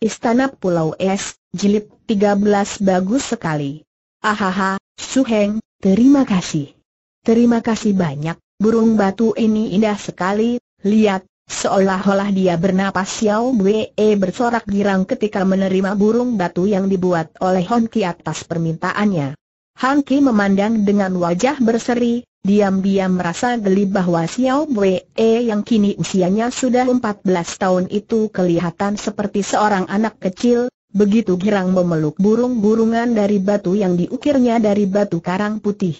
Istana Pulau Es, Jilid 13 bagus sekali. Ahaha, Suheng, terima kasih. Terima kasih banyak, burung batu ini indah sekali, lihat, seolah-olah dia bernapas Xiao Wei bersorak girang ketika menerima burung batu yang dibuat oleh Honki atas permintaannya. Hanki memandang dengan wajah berseri, Diam-diam merasa geli bahwa Xiao Wei yang kini usianya sudah 14 tahun itu kelihatan seperti seorang anak kecil, begitu girang memeluk burung-burungan dari batu yang diukirnya dari batu karang putih.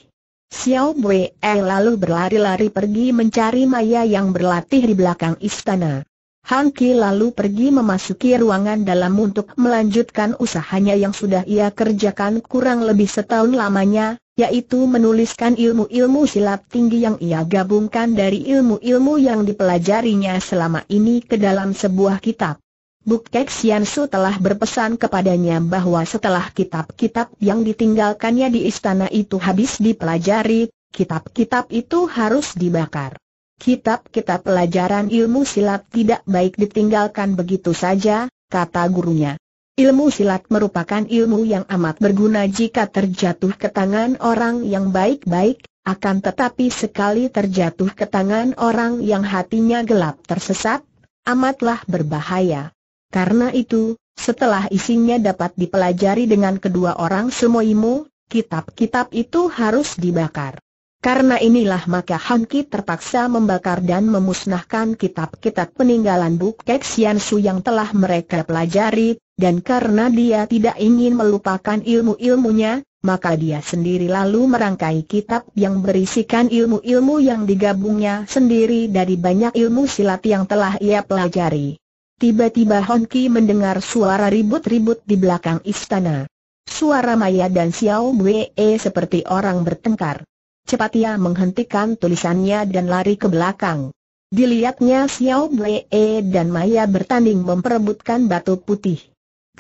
Xiao Wei eh, lalu berlari-lari pergi mencari Maya yang berlatih di belakang istana. Han Ki lalu pergi memasuki ruangan dalam untuk melanjutkan usahanya yang sudah ia kerjakan kurang lebih setahun lamanya, yaitu menuliskan ilmu-ilmu silat tinggi yang ia gabungkan dari ilmu-ilmu yang dipelajarinya selama ini ke dalam sebuah kitab. Buktek Siansu telah berpesan kepadanya bahwa setelah kitab-kitab yang ditinggalkannya di istana itu habis dipelajari, kitab-kitab itu harus dibakar. Kitab-kitab pelajaran ilmu silat tidak baik ditinggalkan begitu saja, kata gurunya. Ilmu silat merupakan ilmu yang amat berguna jika terjatuh ke tangan orang yang baik-baik, akan tetapi sekali terjatuh ke tangan orang yang hatinya gelap tersesat, amatlah berbahaya. Karena itu, setelah isinya dapat dipelajari dengan kedua orang semua ilmu, kitab-kitab itu harus dibakar. Karena inilah maka Hanki terpaksa membakar dan memusnahkan kitab-kitab peninggalan Bukek Su yang telah mereka pelajari, dan karena dia tidak ingin melupakan ilmu-ilmunya, maka dia sendiri lalu merangkai kitab yang berisikan ilmu-ilmu yang digabungnya sendiri dari banyak ilmu silat yang telah ia pelajari. Tiba-tiba Honki mendengar suara ribut-ribut di belakang istana. Suara Maya dan Xiao Wei seperti orang bertengkar. Cepat ia menghentikan tulisannya dan lari ke belakang. Dilihatnya Xiao Wei dan Maya bertanding memperebutkan batu putih.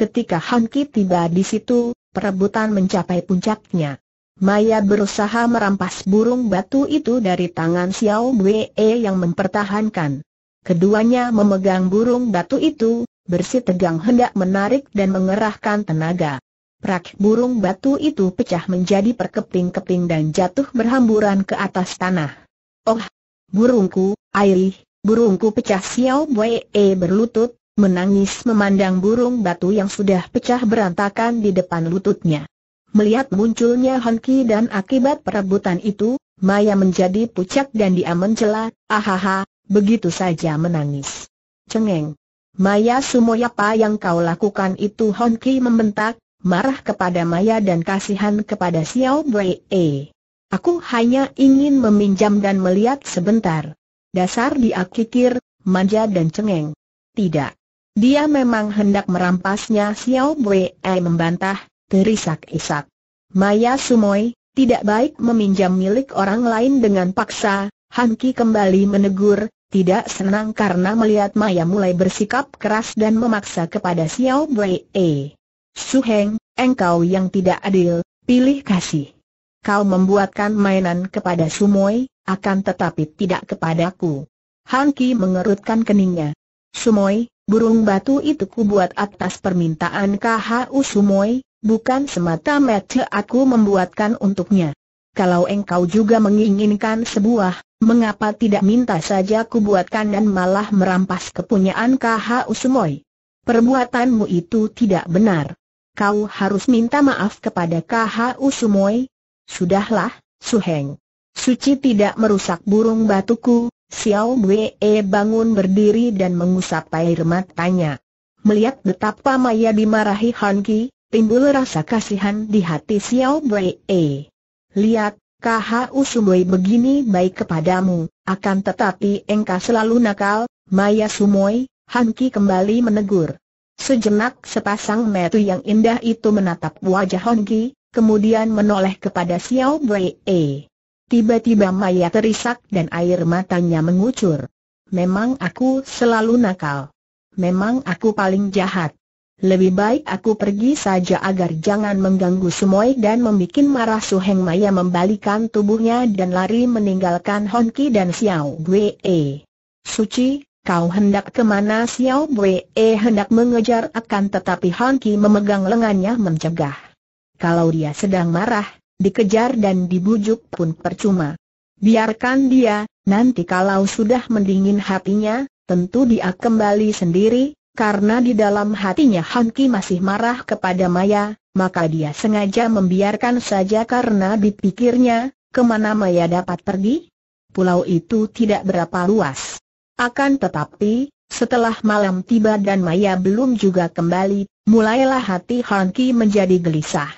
Ketika Ki tiba di situ, perebutan mencapai puncaknya. Maya berusaha merampas burung batu itu dari tangan Xiao Wei yang mempertahankan. Keduanya memegang burung batu itu, bersih tegang hendak menarik dan mengerahkan tenaga. Prak burung batu itu pecah menjadi perkeping-keping dan jatuh berhamburan ke atas tanah. Oh, burungku, Ailih, burungku pecah Xiao Wei berlutut, menangis memandang burung batu yang sudah pecah berantakan di depan lututnya. Melihat munculnya Honki dan akibat perebutan itu, Maya menjadi pucat dan dia mencela, ahaha, begitu saja menangis. Cengeng. Maya Sumoy apa yang kau lakukan itu Honki membentak, marah kepada Maya dan kasihan kepada Xiao Wei. Aku hanya ingin meminjam dan melihat sebentar. Dasar diakikir, manja dan cengeng. Tidak. Dia memang hendak merampasnya Xiao Wei membantah, terisak-isak. Maya Sumoy, tidak baik meminjam milik orang lain dengan paksa, Han Ki kembali menegur, tidak senang karena melihat Maya mulai bersikap keras dan memaksa kepada Xiao Wei. Su Heng, engkau yang tidak adil, pilih kasih. Kau membuatkan mainan kepada Sumoy, akan tetapi tidak kepadaku. Han Ki mengerutkan keningnya. Sumoy, burung batu itu kubuat atas permintaan KH Usumoi, bukan semata-mata aku membuatkan untuknya. Kalau engkau juga menginginkan sebuah, mengapa tidak minta saja kubuatkan dan malah merampas kepunyaan KH Usumoi? Perbuatanmu itu tidak benar. Kau harus minta maaf kepada KH Usumoi. Sudahlah, Suheng. Suci tidak merusak burung batuku, Xiao Wei e bangun berdiri dan mengusap air matanya. Melihat betapa Maya dimarahi Han Ki, timbul rasa kasihan di hati Xiao Wei. E. Lihat, KHU Sumoi begini baik kepadamu, akan tetapi engkau selalu nakal, Maya Sumoi, Han Ki kembali menegur. Sejenak sepasang metu yang indah itu menatap wajah Han Ki, kemudian menoleh kepada Xiao Wei. Tiba-tiba Maya terisak dan air matanya mengucur. Memang aku selalu nakal. Memang aku paling jahat. Lebih baik aku pergi saja agar jangan mengganggu Sumoy dan membuat marah Su Heng. Maya membalikan tubuhnya dan lari meninggalkan Honki dan Xiao Wei. Suci, kau hendak kemana Xiao Wei hendak mengejar akan tetapi Honki memegang lengannya mencegah. Kalau dia sedang marah, dikejar dan dibujuk pun percuma. Biarkan dia, nanti kalau sudah mendingin hatinya, tentu dia kembali sendiri, karena di dalam hatinya Hanki masih marah kepada Maya, maka dia sengaja membiarkan saja karena dipikirnya, kemana Maya dapat pergi? Pulau itu tidak berapa luas. Akan tetapi, setelah malam tiba dan Maya belum juga kembali, mulailah hati Hanki menjadi gelisah.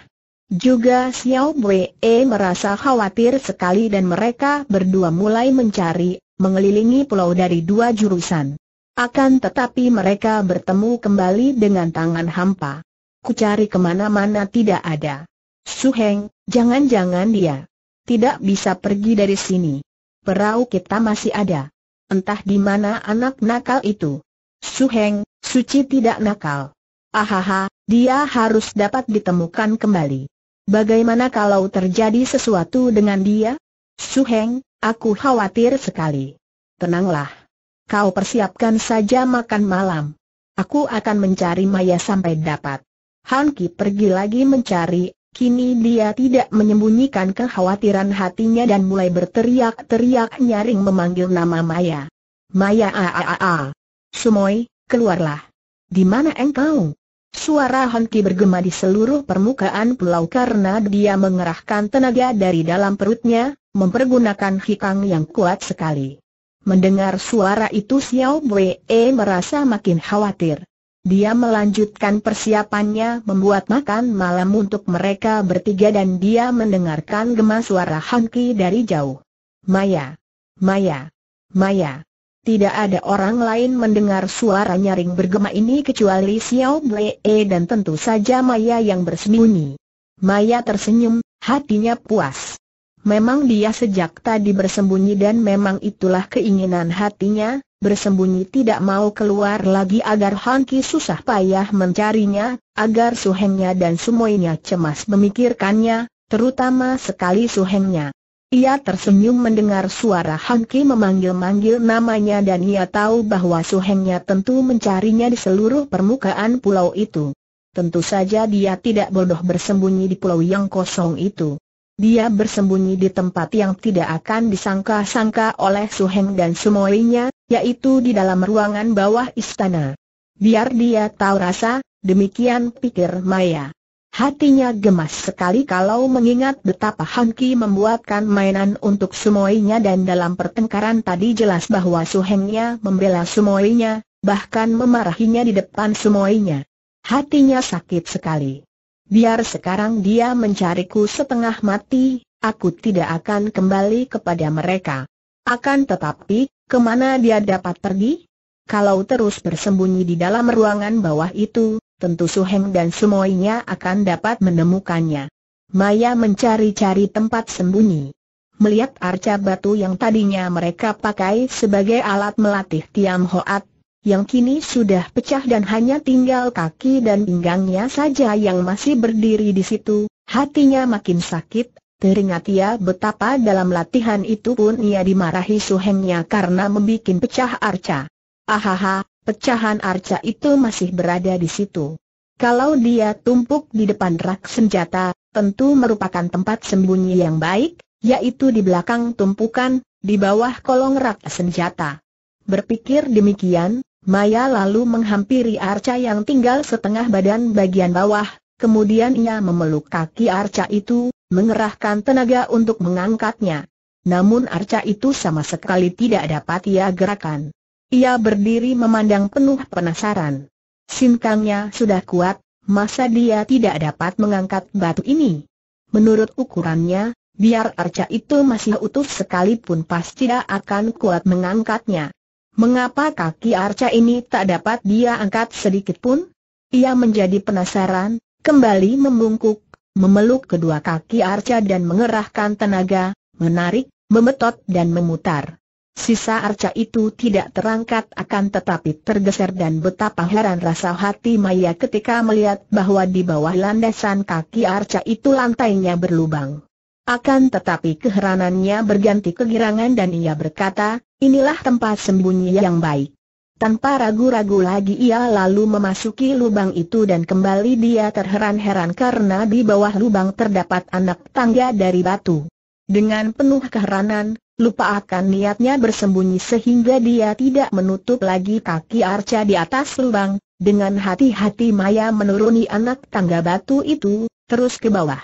Juga Xiao Wei eh, merasa khawatir sekali dan mereka berdua mulai mencari, mengelilingi pulau dari dua jurusan. Akan tetapi mereka bertemu kembali dengan tangan hampa. Kucari kemana-mana tidak ada. Suheng, jangan-jangan dia tidak bisa pergi dari sini. Perahu kita masih ada. Entah di mana anak nakal itu. Suheng, Suci tidak nakal. Ahaha, dia harus dapat ditemukan kembali. Bagaimana kalau terjadi sesuatu dengan dia? Su Heng, aku khawatir sekali. Tenanglah. Kau persiapkan saja makan malam. Aku akan mencari Maya sampai dapat. Han Ki pergi lagi mencari, kini dia tidak menyembunyikan kekhawatiran hatinya dan mulai berteriak-teriak nyaring memanggil nama Maya. Maya a a a a. keluarlah. Di mana engkau? Suara honki bergema di seluruh permukaan pulau karena dia mengerahkan tenaga dari dalam perutnya, mempergunakan hikang yang kuat sekali. Mendengar suara itu Xiao Wei merasa makin khawatir. Dia melanjutkan persiapannya membuat makan malam untuk mereka bertiga dan dia mendengarkan gema suara honki dari jauh. Maya! Maya! Maya! Tidak ada orang lain mendengar suara nyaring bergema ini kecuali Xiao Blee e dan tentu saja Maya yang bersembunyi. Maya tersenyum, hatinya puas. Memang dia sejak tadi bersembunyi dan memang itulah keinginan hatinya, bersembunyi tidak mau keluar lagi agar Hanki susah payah mencarinya, agar suhengnya dan semuanya cemas memikirkannya, terutama sekali suhengnya. Ia tersenyum mendengar suara Ki memanggil-manggil namanya dan ia tahu bahwa Suhengnya tentu mencarinya di seluruh permukaan pulau itu. Tentu saja dia tidak bodoh bersembunyi di pulau yang kosong itu. Dia bersembunyi di tempat yang tidak akan disangka-sangka oleh Suheng dan semuanya, yaitu di dalam ruangan bawah istana. Biar dia tahu rasa, demikian pikir Maya. Hatinya gemas sekali kalau mengingat betapa Hanki membuatkan mainan untuk sumoinya dan dalam pertengkaran tadi jelas bahwa Suhengnya membela sumoinya, bahkan memarahinya di depan sumoinya. Hatinya sakit sekali. Biar sekarang dia mencariku setengah mati, aku tidak akan kembali kepada mereka. Akan tetapi, kemana dia dapat pergi? Kalau terus bersembunyi di dalam ruangan bawah itu, tentu Suheng dan semuanya akan dapat menemukannya. Maya mencari-cari tempat sembunyi. Melihat arca batu yang tadinya mereka pakai sebagai alat melatih Tiam Hoat, yang kini sudah pecah dan hanya tinggal kaki dan pinggangnya saja yang masih berdiri di situ, hatinya makin sakit, teringat ia betapa dalam latihan itu pun ia dimarahi Suhengnya karena membuat pecah arca. Ahaha, Pecahan arca itu masih berada di situ. Kalau dia tumpuk di depan rak senjata, tentu merupakan tempat sembunyi yang baik, yaitu di belakang tumpukan, di bawah kolong rak senjata. Berpikir demikian, Maya lalu menghampiri arca yang tinggal setengah badan bagian bawah, kemudian ia memeluk kaki arca itu, mengerahkan tenaga untuk mengangkatnya. Namun arca itu sama sekali tidak dapat ia gerakan. Ia berdiri memandang penuh penasaran. Sinkangnya sudah kuat, masa dia tidak dapat mengangkat batu ini? Menurut ukurannya, biar arca itu masih utuh sekalipun pasti tidak akan kuat mengangkatnya. Mengapa kaki arca ini tak dapat dia angkat sedikitpun? Ia menjadi penasaran, kembali membungkuk, memeluk kedua kaki arca dan mengerahkan tenaga, menarik, memetot dan memutar. Sisa arca itu tidak terangkat akan tetapi tergeser dan betapa heran rasa hati Maya ketika melihat bahwa di bawah landasan kaki arca itu lantainya berlubang. Akan tetapi keheranannya berganti kegirangan dan ia berkata, inilah tempat sembunyi yang baik. Tanpa ragu-ragu lagi ia lalu memasuki lubang itu dan kembali dia terheran-heran karena di bawah lubang terdapat anak tangga dari batu. Dengan penuh keheranan, lupa akan niatnya bersembunyi sehingga dia tidak menutup lagi kaki arca di atas lubang, dengan hati-hati Maya menuruni anak tangga batu itu, terus ke bawah.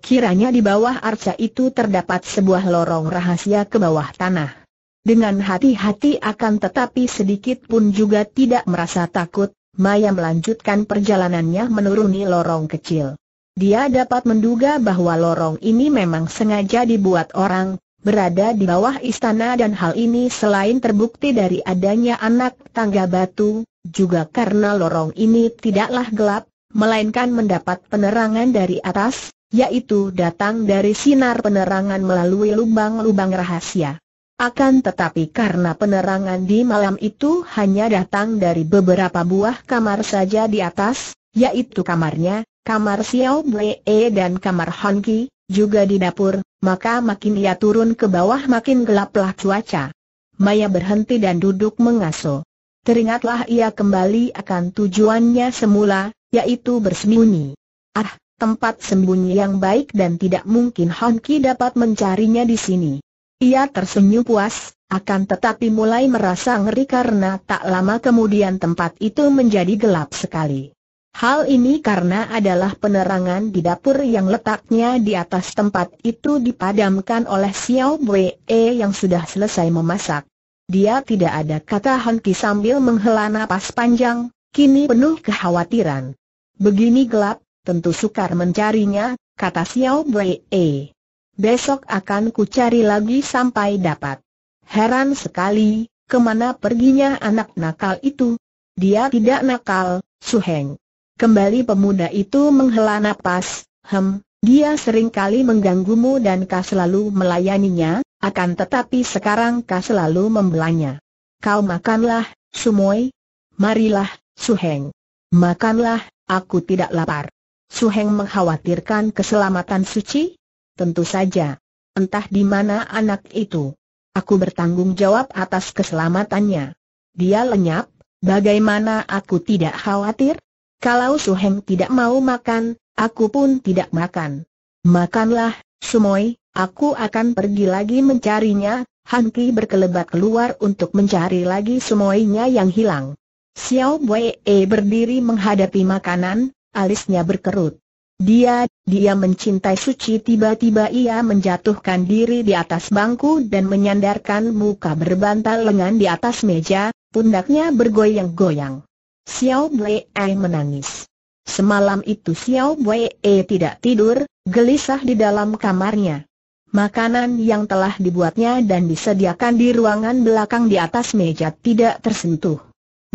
Kiranya di bawah arca itu terdapat sebuah lorong rahasia ke bawah tanah. Dengan hati-hati akan tetapi sedikit pun juga tidak merasa takut, Maya melanjutkan perjalanannya menuruni lorong kecil. Dia dapat menduga bahwa lorong ini memang sengaja dibuat orang, berada di bawah istana dan hal ini selain terbukti dari adanya anak tangga batu, juga karena lorong ini tidaklah gelap, melainkan mendapat penerangan dari atas, yaitu datang dari sinar penerangan melalui lubang-lubang rahasia. Akan tetapi karena penerangan di malam itu hanya datang dari beberapa buah kamar saja di atas, yaitu kamarnya, kamar Xiao Blee dan kamar Hongki, juga di dapur, maka makin ia turun ke bawah makin gelaplah cuaca. Maya berhenti dan duduk mengasuh. Teringatlah ia kembali akan tujuannya semula, yaitu bersembunyi. Ah, tempat sembunyi yang baik dan tidak mungkin Honki dapat mencarinya di sini. Ia tersenyum puas, akan tetapi mulai merasa ngeri karena tak lama kemudian tempat itu menjadi gelap sekali. Hal ini karena adalah penerangan di dapur yang letaknya di atas tempat itu dipadamkan oleh Xiao Wei e yang sudah selesai memasak. Dia tidak ada kata henti sambil menghela napas panjang, kini penuh kekhawatiran. Begini gelap, tentu sukar mencarinya, kata Xiao Wei. E. Besok akan ku cari lagi sampai dapat. Heran sekali, kemana perginya anak nakal itu? Dia tidak nakal, Su Heng. Kembali pemuda itu menghela nafas. hem, dia sering kali mengganggumu dan kau selalu melayaninya, akan tetapi sekarang kau selalu membelanya. Kau makanlah, Sumoy. Marilah, Suheng. Makanlah, aku tidak lapar. Suheng mengkhawatirkan keselamatan Suci? Tentu saja. Entah di mana anak itu. Aku bertanggung jawab atas keselamatannya. Dia lenyap, bagaimana aku tidak khawatir? Kalau Su Heng tidak mau makan, aku pun tidak makan. Makanlah, Sumoy, aku akan pergi lagi mencarinya. Han Ki berkelebat keluar untuk mencari lagi Sumoynya yang hilang. Xiao Wei e berdiri menghadapi makanan, alisnya berkerut. Dia, dia mencintai suci tiba-tiba ia menjatuhkan diri di atas bangku dan menyandarkan muka berbantal lengan di atas meja, pundaknya bergoyang-goyang. Xiao Wei menangis. Semalam itu Xiao Wei E tidak tidur, gelisah di dalam kamarnya. Makanan yang telah dibuatnya dan disediakan di ruangan belakang di atas meja tidak tersentuh.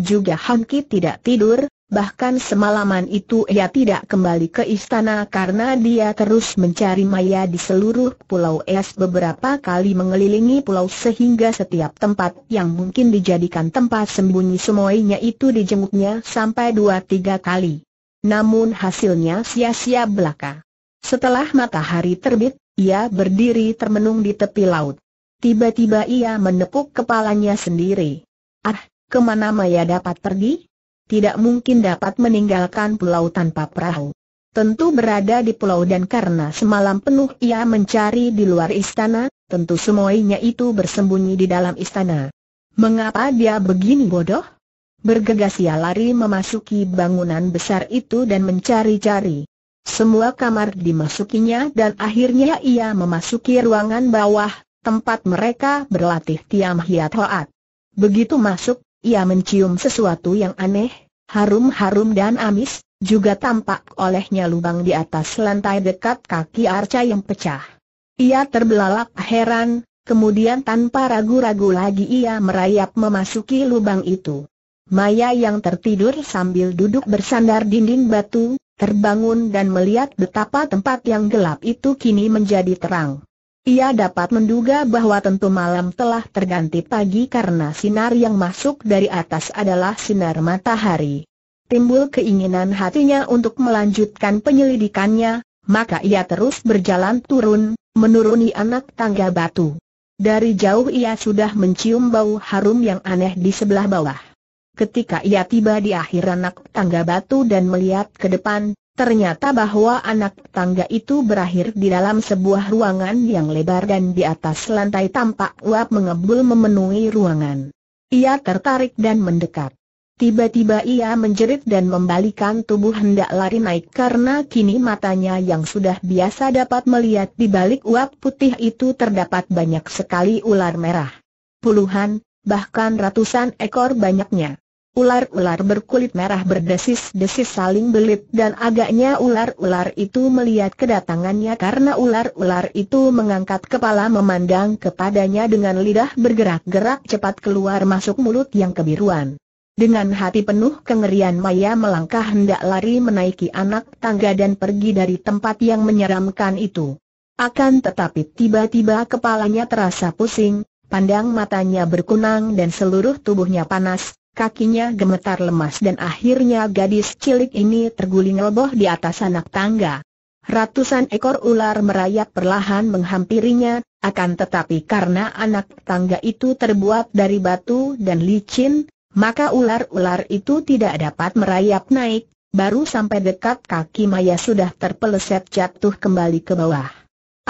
Juga Hanki tidak tidur, Bahkan semalaman itu ia tidak kembali ke istana karena dia terus mencari maya di seluruh pulau es beberapa kali mengelilingi pulau sehingga setiap tempat yang mungkin dijadikan tempat sembunyi semuanya itu dijenguknya sampai dua tiga kali. Namun hasilnya sia-sia belaka. Setelah matahari terbit, ia berdiri termenung di tepi laut. Tiba-tiba ia menepuk kepalanya sendiri. Ah, kemana Maya dapat pergi? tidak mungkin dapat meninggalkan pulau tanpa perahu. Tentu berada di pulau dan karena semalam penuh ia mencari di luar istana, tentu semuanya itu bersembunyi di dalam istana. Mengapa dia begini bodoh? Bergegas ia lari memasuki bangunan besar itu dan mencari-cari. Semua kamar dimasukinya dan akhirnya ia memasuki ruangan bawah, tempat mereka berlatih Tiam Hiat Hoat. Begitu masuk, ia mencium sesuatu yang aneh, harum-harum dan amis, juga tampak olehnya lubang di atas lantai dekat kaki arca yang pecah. Ia terbelalak heran, kemudian tanpa ragu-ragu lagi ia merayap memasuki lubang itu. Maya yang tertidur sambil duduk bersandar dinding batu, terbangun dan melihat betapa tempat yang gelap itu kini menjadi terang. Ia dapat menduga bahwa tentu malam telah terganti pagi karena sinar yang masuk dari atas adalah sinar matahari. Timbul keinginan hatinya untuk melanjutkan penyelidikannya, maka ia terus berjalan turun, menuruni anak tangga batu. Dari jauh ia sudah mencium bau harum yang aneh di sebelah bawah. Ketika ia tiba di akhir anak tangga batu dan melihat ke depan, Ternyata bahwa anak tangga itu berakhir di dalam sebuah ruangan yang lebar dan di atas lantai tampak uap mengebul memenuhi ruangan. Ia tertarik dan mendekat. Tiba-tiba ia menjerit dan membalikan tubuh hendak lari naik karena kini matanya yang sudah biasa dapat melihat di balik uap putih itu terdapat banyak sekali ular merah. Puluhan, bahkan ratusan ekor banyaknya. Ular-ular berkulit merah berdesis-desis saling belit dan agaknya ular-ular itu melihat kedatangannya karena ular-ular itu mengangkat kepala memandang kepadanya dengan lidah bergerak-gerak cepat keluar masuk mulut yang kebiruan. Dengan hati penuh kengerian Maya melangkah hendak lari menaiki anak tangga dan pergi dari tempat yang menyeramkan itu. Akan tetapi tiba-tiba kepalanya terasa pusing, pandang matanya berkunang dan seluruh tubuhnya panas, kakinya gemetar lemas dan akhirnya gadis cilik ini terguling roboh di atas anak tangga. Ratusan ekor ular merayap perlahan menghampirinya, akan tetapi karena anak tangga itu terbuat dari batu dan licin, maka ular-ular itu tidak dapat merayap naik, baru sampai dekat kaki Maya sudah terpeleset jatuh kembali ke bawah.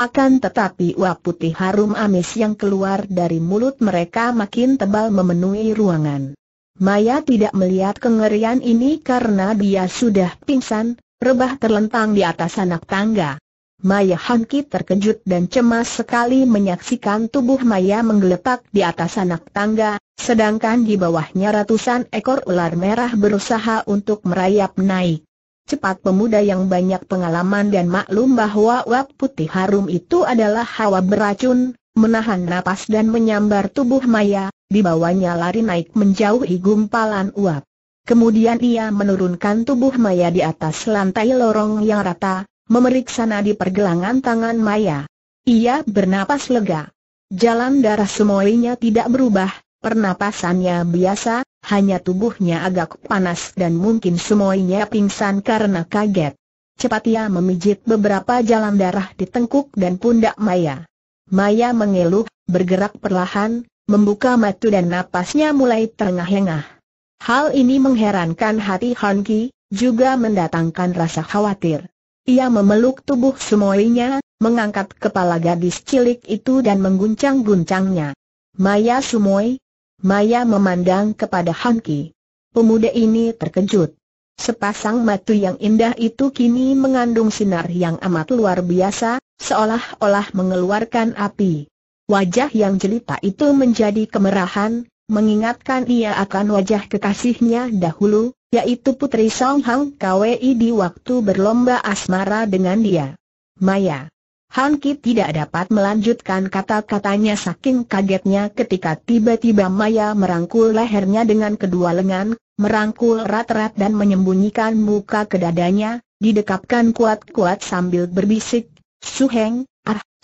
Akan tetapi uap putih harum amis yang keluar dari mulut mereka makin tebal memenuhi ruangan. Maya tidak melihat kengerian ini karena dia sudah pingsan, rebah terlentang di atas anak tangga. Maya Hanki terkejut dan cemas sekali menyaksikan tubuh Maya menggeletak di atas anak tangga, sedangkan di bawahnya ratusan ekor ular merah berusaha untuk merayap naik. Cepat pemuda yang banyak pengalaman dan maklum bahwa uap putih harum itu adalah hawa beracun, menahan napas dan menyambar tubuh Maya, Dibawanya lari naik menjauhi gumpalan uap. Kemudian ia menurunkan tubuh Maya di atas lantai lorong yang rata, memeriksa nadi pergelangan tangan Maya. Ia bernapas lega. Jalan darah semuanya tidak berubah, pernapasannya biasa, hanya tubuhnya agak panas dan mungkin semuanya pingsan karena kaget. Cepat ia memijit beberapa jalan darah di tengkuk dan pundak Maya. Maya mengeluh, bergerak perlahan, membuka mata dan napasnya mulai terengah-engah. Hal ini mengherankan hati Han Ki, juga mendatangkan rasa khawatir. Ia memeluk tubuh Sumoinya, mengangkat kepala gadis cilik itu dan mengguncang-guncangnya. Maya Sumoy? Maya memandang kepada Han Ki. Pemuda ini terkejut. Sepasang mata yang indah itu kini mengandung sinar yang amat luar biasa, seolah-olah mengeluarkan api. Wajah yang jelita itu menjadi kemerahan, mengingatkan ia akan wajah kekasihnya dahulu, yaitu Putri Song Hang Kwei di waktu berlomba asmara dengan dia. Maya. Han Ki tidak dapat melanjutkan kata-katanya saking kagetnya ketika tiba-tiba Maya merangkul lehernya dengan kedua lengan, merangkul rat-rat dan menyembunyikan muka ke dadanya, didekapkan kuat-kuat sambil berbisik, Suheng,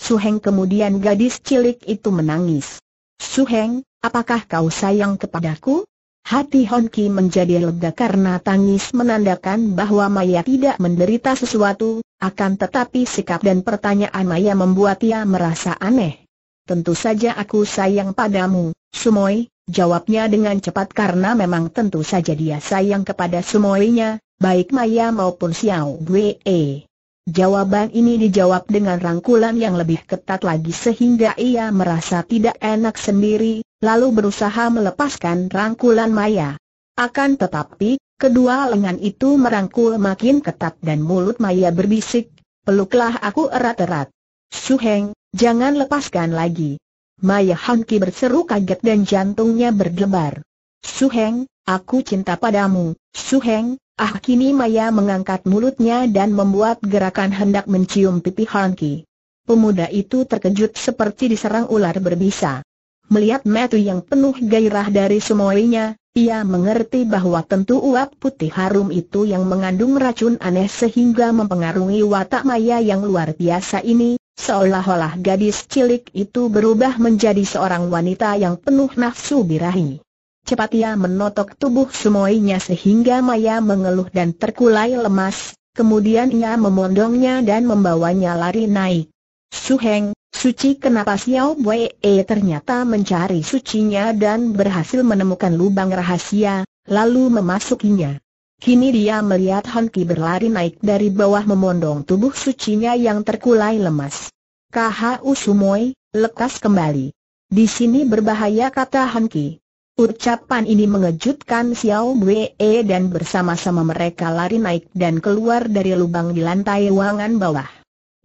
Suheng kemudian gadis cilik itu menangis. Suheng, apakah kau sayang kepadaku? Hati Honki menjadi lega karena tangis menandakan bahwa Maya tidak menderita sesuatu, akan tetapi sikap dan pertanyaan Maya membuat ia merasa aneh. Tentu saja aku sayang padamu, Sumoy, jawabnya dengan cepat karena memang tentu saja dia sayang kepada Sumoy-nya, baik Maya maupun Xiao Wei. Jawaban ini dijawab dengan rangkulan yang lebih ketat lagi sehingga ia merasa tidak enak sendiri, lalu berusaha melepaskan rangkulan Maya. Akan tetapi, kedua lengan itu merangkul makin ketat dan mulut Maya berbisik, peluklah aku erat-erat. Suheng, jangan lepaskan lagi. Maya Hanki berseru kaget dan jantungnya berdebar. Suheng, aku cinta padamu, Suheng, Ah kini Maya mengangkat mulutnya dan membuat gerakan hendak mencium pipi Hanki. Pemuda itu terkejut seperti diserang ular berbisa. Melihat Matthew yang penuh gairah dari semuanya, ia mengerti bahwa tentu uap putih harum itu yang mengandung racun aneh sehingga mempengaruhi watak Maya yang luar biasa ini, seolah-olah gadis cilik itu berubah menjadi seorang wanita yang penuh nafsu birahi. Cepat ia menotok tubuh sumoinya sehingga Maya mengeluh dan terkulai lemas, kemudian ia memondongnya dan membawanya lari naik. Suheng, Suci kenapa Xiao Wei ternyata mencari sucinya dan berhasil menemukan lubang rahasia, lalu memasukinya. Kini dia melihat Han Ki berlari naik dari bawah memondong tubuh sucinya yang terkulai lemas. KHU Sumoi, lekas kembali. Di sini berbahaya kata Han Ki. Ucapan ini mengejutkan Xiao Wei dan bersama-sama mereka lari naik dan keluar dari lubang di lantai ruangan bawah.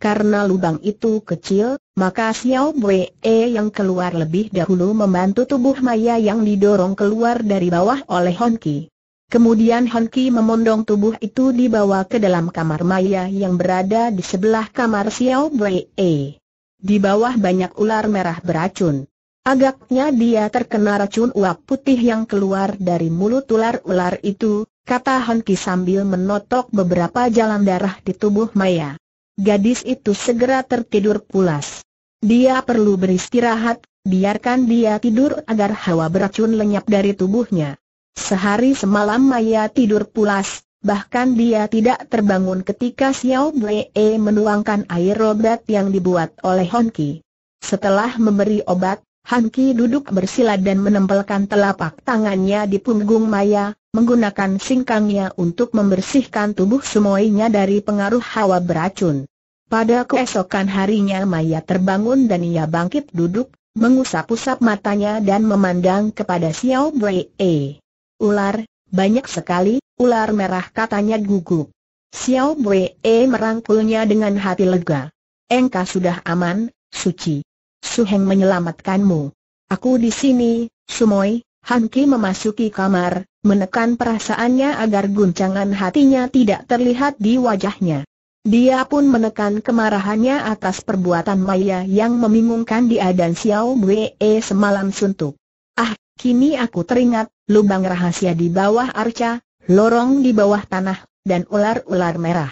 Karena lubang itu kecil, maka Xiao Wei yang keluar lebih dahulu membantu tubuh Maya yang didorong keluar dari bawah oleh Honki. Kemudian Honki memondong tubuh itu dibawa ke dalam kamar Maya yang berada di sebelah kamar Xiao Wei. Di bawah banyak ular merah beracun. Agaknya dia terkena racun uap putih yang keluar dari mulut ular-ular itu, kata Hanki sambil menotok beberapa jalan darah di tubuh Maya. Gadis itu segera tertidur pulas. Dia perlu beristirahat, biarkan dia tidur agar hawa beracun lenyap dari tubuhnya. Sehari semalam Maya tidur pulas, bahkan dia tidak terbangun ketika Xiao Wei menuangkan air obat yang dibuat oleh Honki. Setelah memberi obat, Han Ki duduk bersila dan menempelkan telapak tangannya di punggung Maya, menggunakan singkangnya untuk membersihkan tubuh semuanya dari pengaruh hawa beracun. Pada keesokan harinya Maya terbangun dan ia bangkit duduk, mengusap-usap matanya dan memandang kepada Xiao Wei. Ular, banyak sekali, ular merah katanya gugup. Xiao Wei merangkulnya dengan hati lega. Engkau sudah aman, suci. Suheng menyelamatkanmu. Aku di sini, Sumoi, Ki memasuki kamar, menekan perasaannya agar guncangan hatinya tidak terlihat di wajahnya. Dia pun menekan kemarahannya atas perbuatan Maya yang membingungkan dia dan Xiao Wei semalam suntuk. Ah, kini aku teringat, lubang rahasia di bawah arca, lorong di bawah tanah, dan ular-ular merah.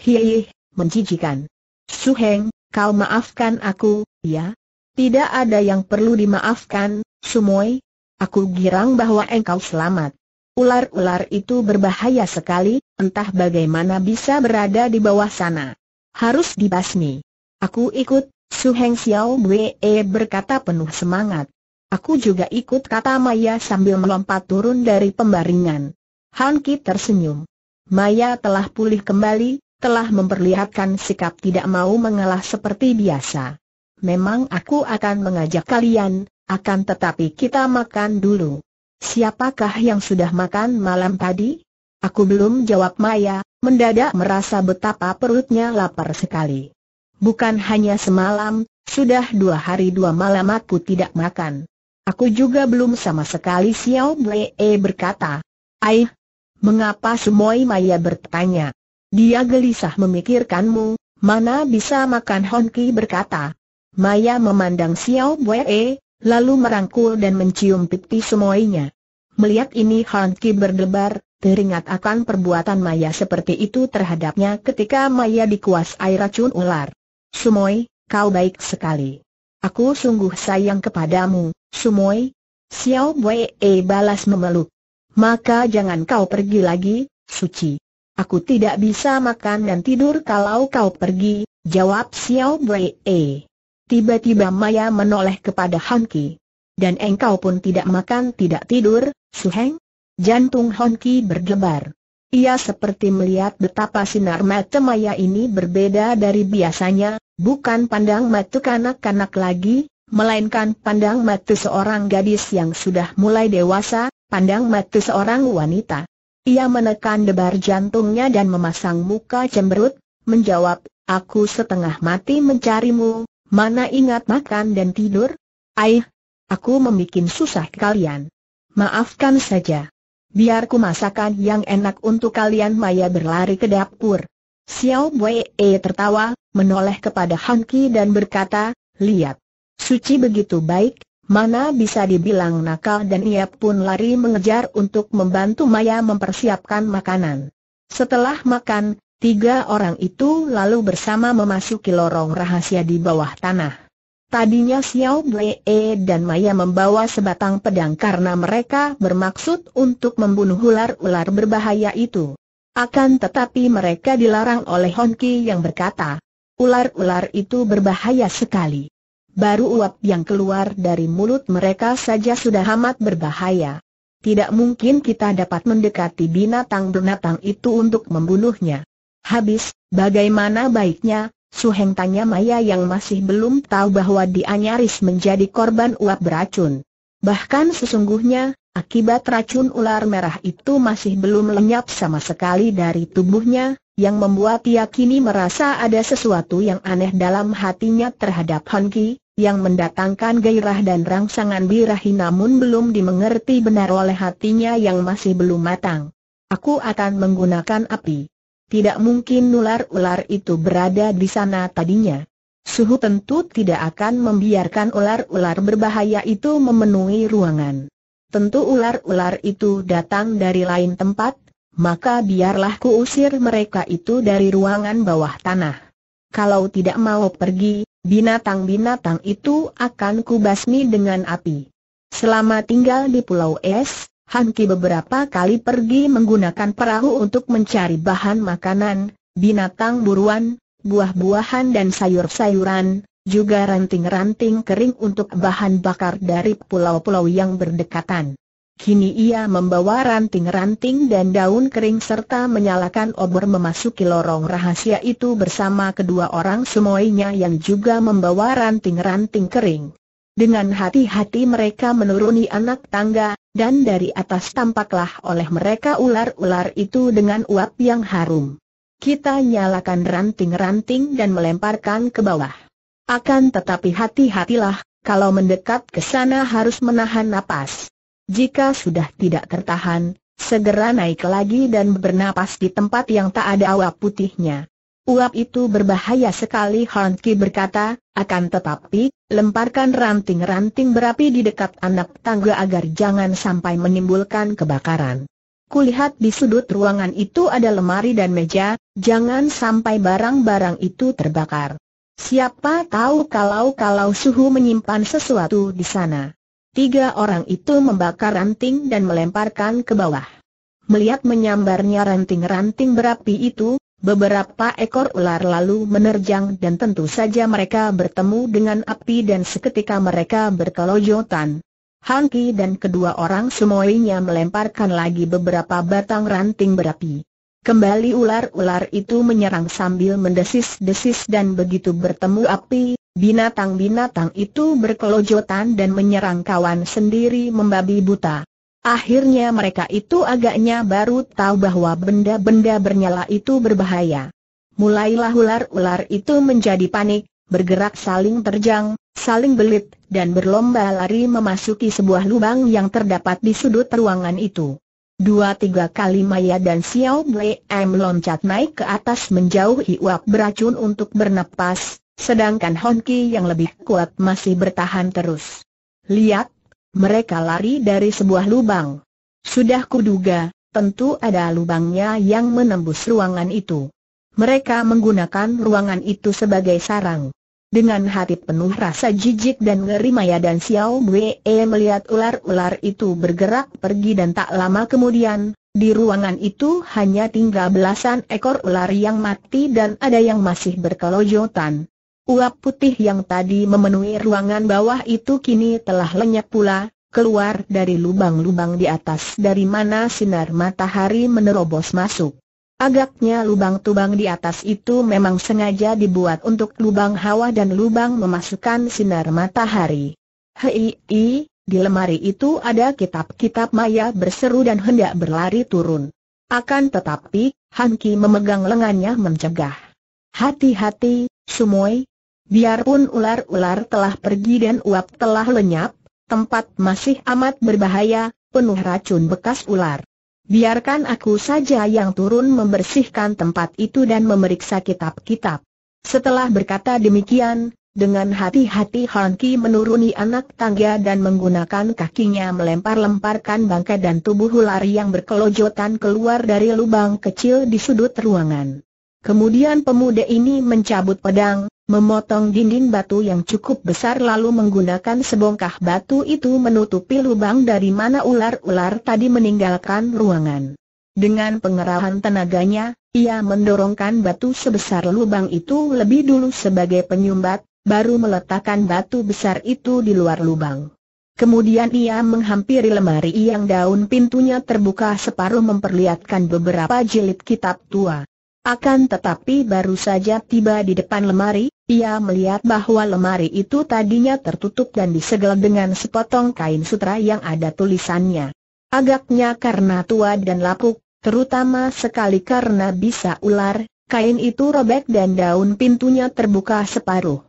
Hiih, menjijikan. Su Heng, kau maafkan aku, ya? Tidak ada yang perlu dimaafkan, Sumoy. Aku girang bahwa engkau selamat. Ular-ular itu berbahaya sekali, entah bagaimana bisa berada di bawah sana. Harus dibasmi. Aku ikut, Su Heng Xiao Bwe e berkata penuh semangat. Aku juga ikut kata Maya sambil melompat turun dari pembaringan. Han Ki tersenyum. Maya telah pulih kembali, telah memperlihatkan sikap tidak mau mengalah seperti biasa memang aku akan mengajak kalian, akan tetapi kita makan dulu. Siapakah yang sudah makan malam tadi? Aku belum jawab Maya, mendadak merasa betapa perutnya lapar sekali. Bukan hanya semalam, sudah dua hari dua malam aku tidak makan. Aku juga belum sama sekali Xiao Wei e berkata. Aih, mengapa semua Maya bertanya? Dia gelisah memikirkanmu, mana bisa makan Honki berkata. Maya memandang Xiao Wei, lalu merangkul dan mencium pipi semuanya. Melihat ini Han Ki berdebar, teringat akan perbuatan Maya seperti itu terhadapnya ketika Maya dikuasai racun ular. Sumoy, kau baik sekali. Aku sungguh sayang kepadamu, Sumoy. Xiao Wei balas memeluk. Maka jangan kau pergi lagi, Suci. Aku tidak bisa makan dan tidur kalau kau pergi, jawab Xiao Wei. Tiba-tiba Maya menoleh kepada Hanki. Dan engkau pun tidak makan tidak tidur, Suheng? Jantung Honki berdebar. Ia seperti melihat betapa sinar mata Maya ini berbeda dari biasanya, bukan pandang mata kanak-kanak lagi, melainkan pandang mata seorang gadis yang sudah mulai dewasa, pandang mata seorang wanita. Ia menekan debar jantungnya dan memasang muka cemberut, menjawab, aku setengah mati mencarimu, Mana ingat makan dan tidur? Aih, aku membuat susah kalian. Maafkan saja. Biar ku masakan yang enak untuk kalian Maya berlari ke dapur. Xiao Wei tertawa, menoleh kepada Han Ki dan berkata, lihat. Suci begitu baik, mana bisa dibilang nakal dan ia pun lari mengejar untuk membantu Maya mempersiapkan makanan. Setelah makan, Tiga orang itu lalu bersama memasuki lorong rahasia di bawah tanah. Tadinya Xiao Blee dan Maya membawa sebatang pedang karena mereka bermaksud untuk membunuh ular-ular berbahaya itu. Akan tetapi mereka dilarang oleh Honki yang berkata, ular-ular itu berbahaya sekali. Baru uap yang keluar dari mulut mereka saja sudah amat berbahaya. Tidak mungkin kita dapat mendekati binatang-binatang itu untuk membunuhnya. Habis, bagaimana baiknya? Suheng tanya Maya yang masih belum tahu bahwa dia nyaris menjadi korban uap beracun. Bahkan sesungguhnya, akibat racun ular merah itu masih belum lenyap sama sekali dari tubuhnya, yang membuat ia kini merasa ada sesuatu yang aneh dalam hatinya terhadap Honki, yang mendatangkan gairah dan rangsangan birahi namun belum dimengerti benar oleh hatinya yang masih belum matang. Aku akan menggunakan api. Tidak mungkin ular-ular itu berada di sana tadinya. Suhu tentu tidak akan membiarkan ular-ular berbahaya itu memenuhi ruangan. Tentu ular-ular itu datang dari lain tempat, maka biarlah kuusir mereka itu dari ruangan bawah tanah. Kalau tidak mau pergi, binatang-binatang itu akan kubasmi dengan api. Selama tinggal di Pulau Es, Hanki beberapa kali pergi menggunakan perahu untuk mencari bahan makanan, binatang buruan, buah-buahan dan sayur-sayuran, juga ranting-ranting kering untuk bahan bakar dari pulau-pulau yang berdekatan. Kini ia membawa ranting-ranting dan daun kering serta menyalakan obor memasuki lorong rahasia itu bersama kedua orang semuanya yang juga membawa ranting-ranting kering. Dengan hati-hati mereka menuruni anak tangga, dan dari atas tampaklah oleh mereka ular-ular itu dengan uap yang harum. Kita nyalakan ranting-ranting dan melemparkan ke bawah. Akan tetapi hati-hatilah, kalau mendekat ke sana harus menahan napas. Jika sudah tidak tertahan, segera naik lagi dan bernapas di tempat yang tak ada uap putihnya. Uap itu berbahaya sekali Hanki berkata, akan tetapi, lemparkan ranting-ranting berapi di dekat anak tangga agar jangan sampai menimbulkan kebakaran. Kulihat di sudut ruangan itu ada lemari dan meja, jangan sampai barang-barang itu terbakar. Siapa tahu kalau-kalau suhu menyimpan sesuatu di sana. Tiga orang itu membakar ranting dan melemparkan ke bawah. Melihat menyambarnya ranting-ranting berapi itu, Beberapa ekor ular lalu menerjang dan tentu saja mereka bertemu dengan api dan seketika mereka berkelojotan. Hanki dan kedua orang semuanya melemparkan lagi beberapa batang ranting berapi. Kembali ular-ular itu menyerang sambil mendesis-desis dan begitu bertemu api, binatang-binatang itu berkelojotan dan menyerang kawan sendiri membabi buta. Akhirnya mereka itu agaknya baru tahu bahwa benda-benda bernyala itu berbahaya. Mulailah ular-ular itu menjadi panik, bergerak saling terjang, saling belit, dan berlomba lari memasuki sebuah lubang yang terdapat di sudut ruangan itu. Dua tiga kali Maya dan Xiao Ble M loncat naik ke atas menjauhi uap beracun untuk bernapas, sedangkan Honki yang lebih kuat masih bertahan terus. Lihat, mereka lari dari sebuah lubang. Sudah kuduga, tentu ada lubangnya yang menembus ruangan itu. Mereka menggunakan ruangan itu sebagai sarang. Dengan hati penuh rasa jijik dan ngeri Maya dan Xiao Wei melihat ular-ular itu bergerak pergi dan tak lama kemudian, di ruangan itu hanya tinggal belasan ekor ular yang mati dan ada yang masih berkelojotan. Uap putih yang tadi memenuhi ruangan bawah itu kini telah lenyap pula, keluar dari lubang-lubang di atas dari mana sinar matahari menerobos masuk. Agaknya lubang tubang di atas itu memang sengaja dibuat untuk lubang hawa dan lubang memasukkan sinar matahari. Hei, i, di lemari itu ada kitab-kitab maya berseru dan hendak berlari turun. Akan tetapi, Hanki memegang lengannya mencegah. Hati-hati, Sumoi, Biarpun ular-ular telah pergi dan uap telah lenyap, tempat masih amat berbahaya, penuh racun bekas ular. Biarkan aku saja yang turun membersihkan tempat itu dan memeriksa kitab-kitab. Setelah berkata demikian, dengan hati-hati Han menuruni anak tangga dan menggunakan kakinya melempar-lemparkan bangkai dan tubuh ular yang berkelojotan keluar dari lubang kecil di sudut ruangan. Kemudian pemuda ini mencabut pedang, memotong dinding batu yang cukup besar lalu menggunakan sebongkah batu itu menutupi lubang dari mana ular-ular tadi meninggalkan ruangan. Dengan pengerahan tenaganya, ia mendorongkan batu sebesar lubang itu lebih dulu sebagai penyumbat, baru meletakkan batu besar itu di luar lubang. Kemudian ia menghampiri lemari yang daun pintunya terbuka separuh memperlihatkan beberapa jilid kitab tua. Akan tetapi baru saja tiba di depan lemari, ia melihat bahwa lemari itu tadinya tertutup dan disegel dengan sepotong kain sutra yang ada tulisannya. Agaknya karena tua dan lapuk, terutama sekali karena bisa ular, kain itu robek dan daun pintunya terbuka separuh.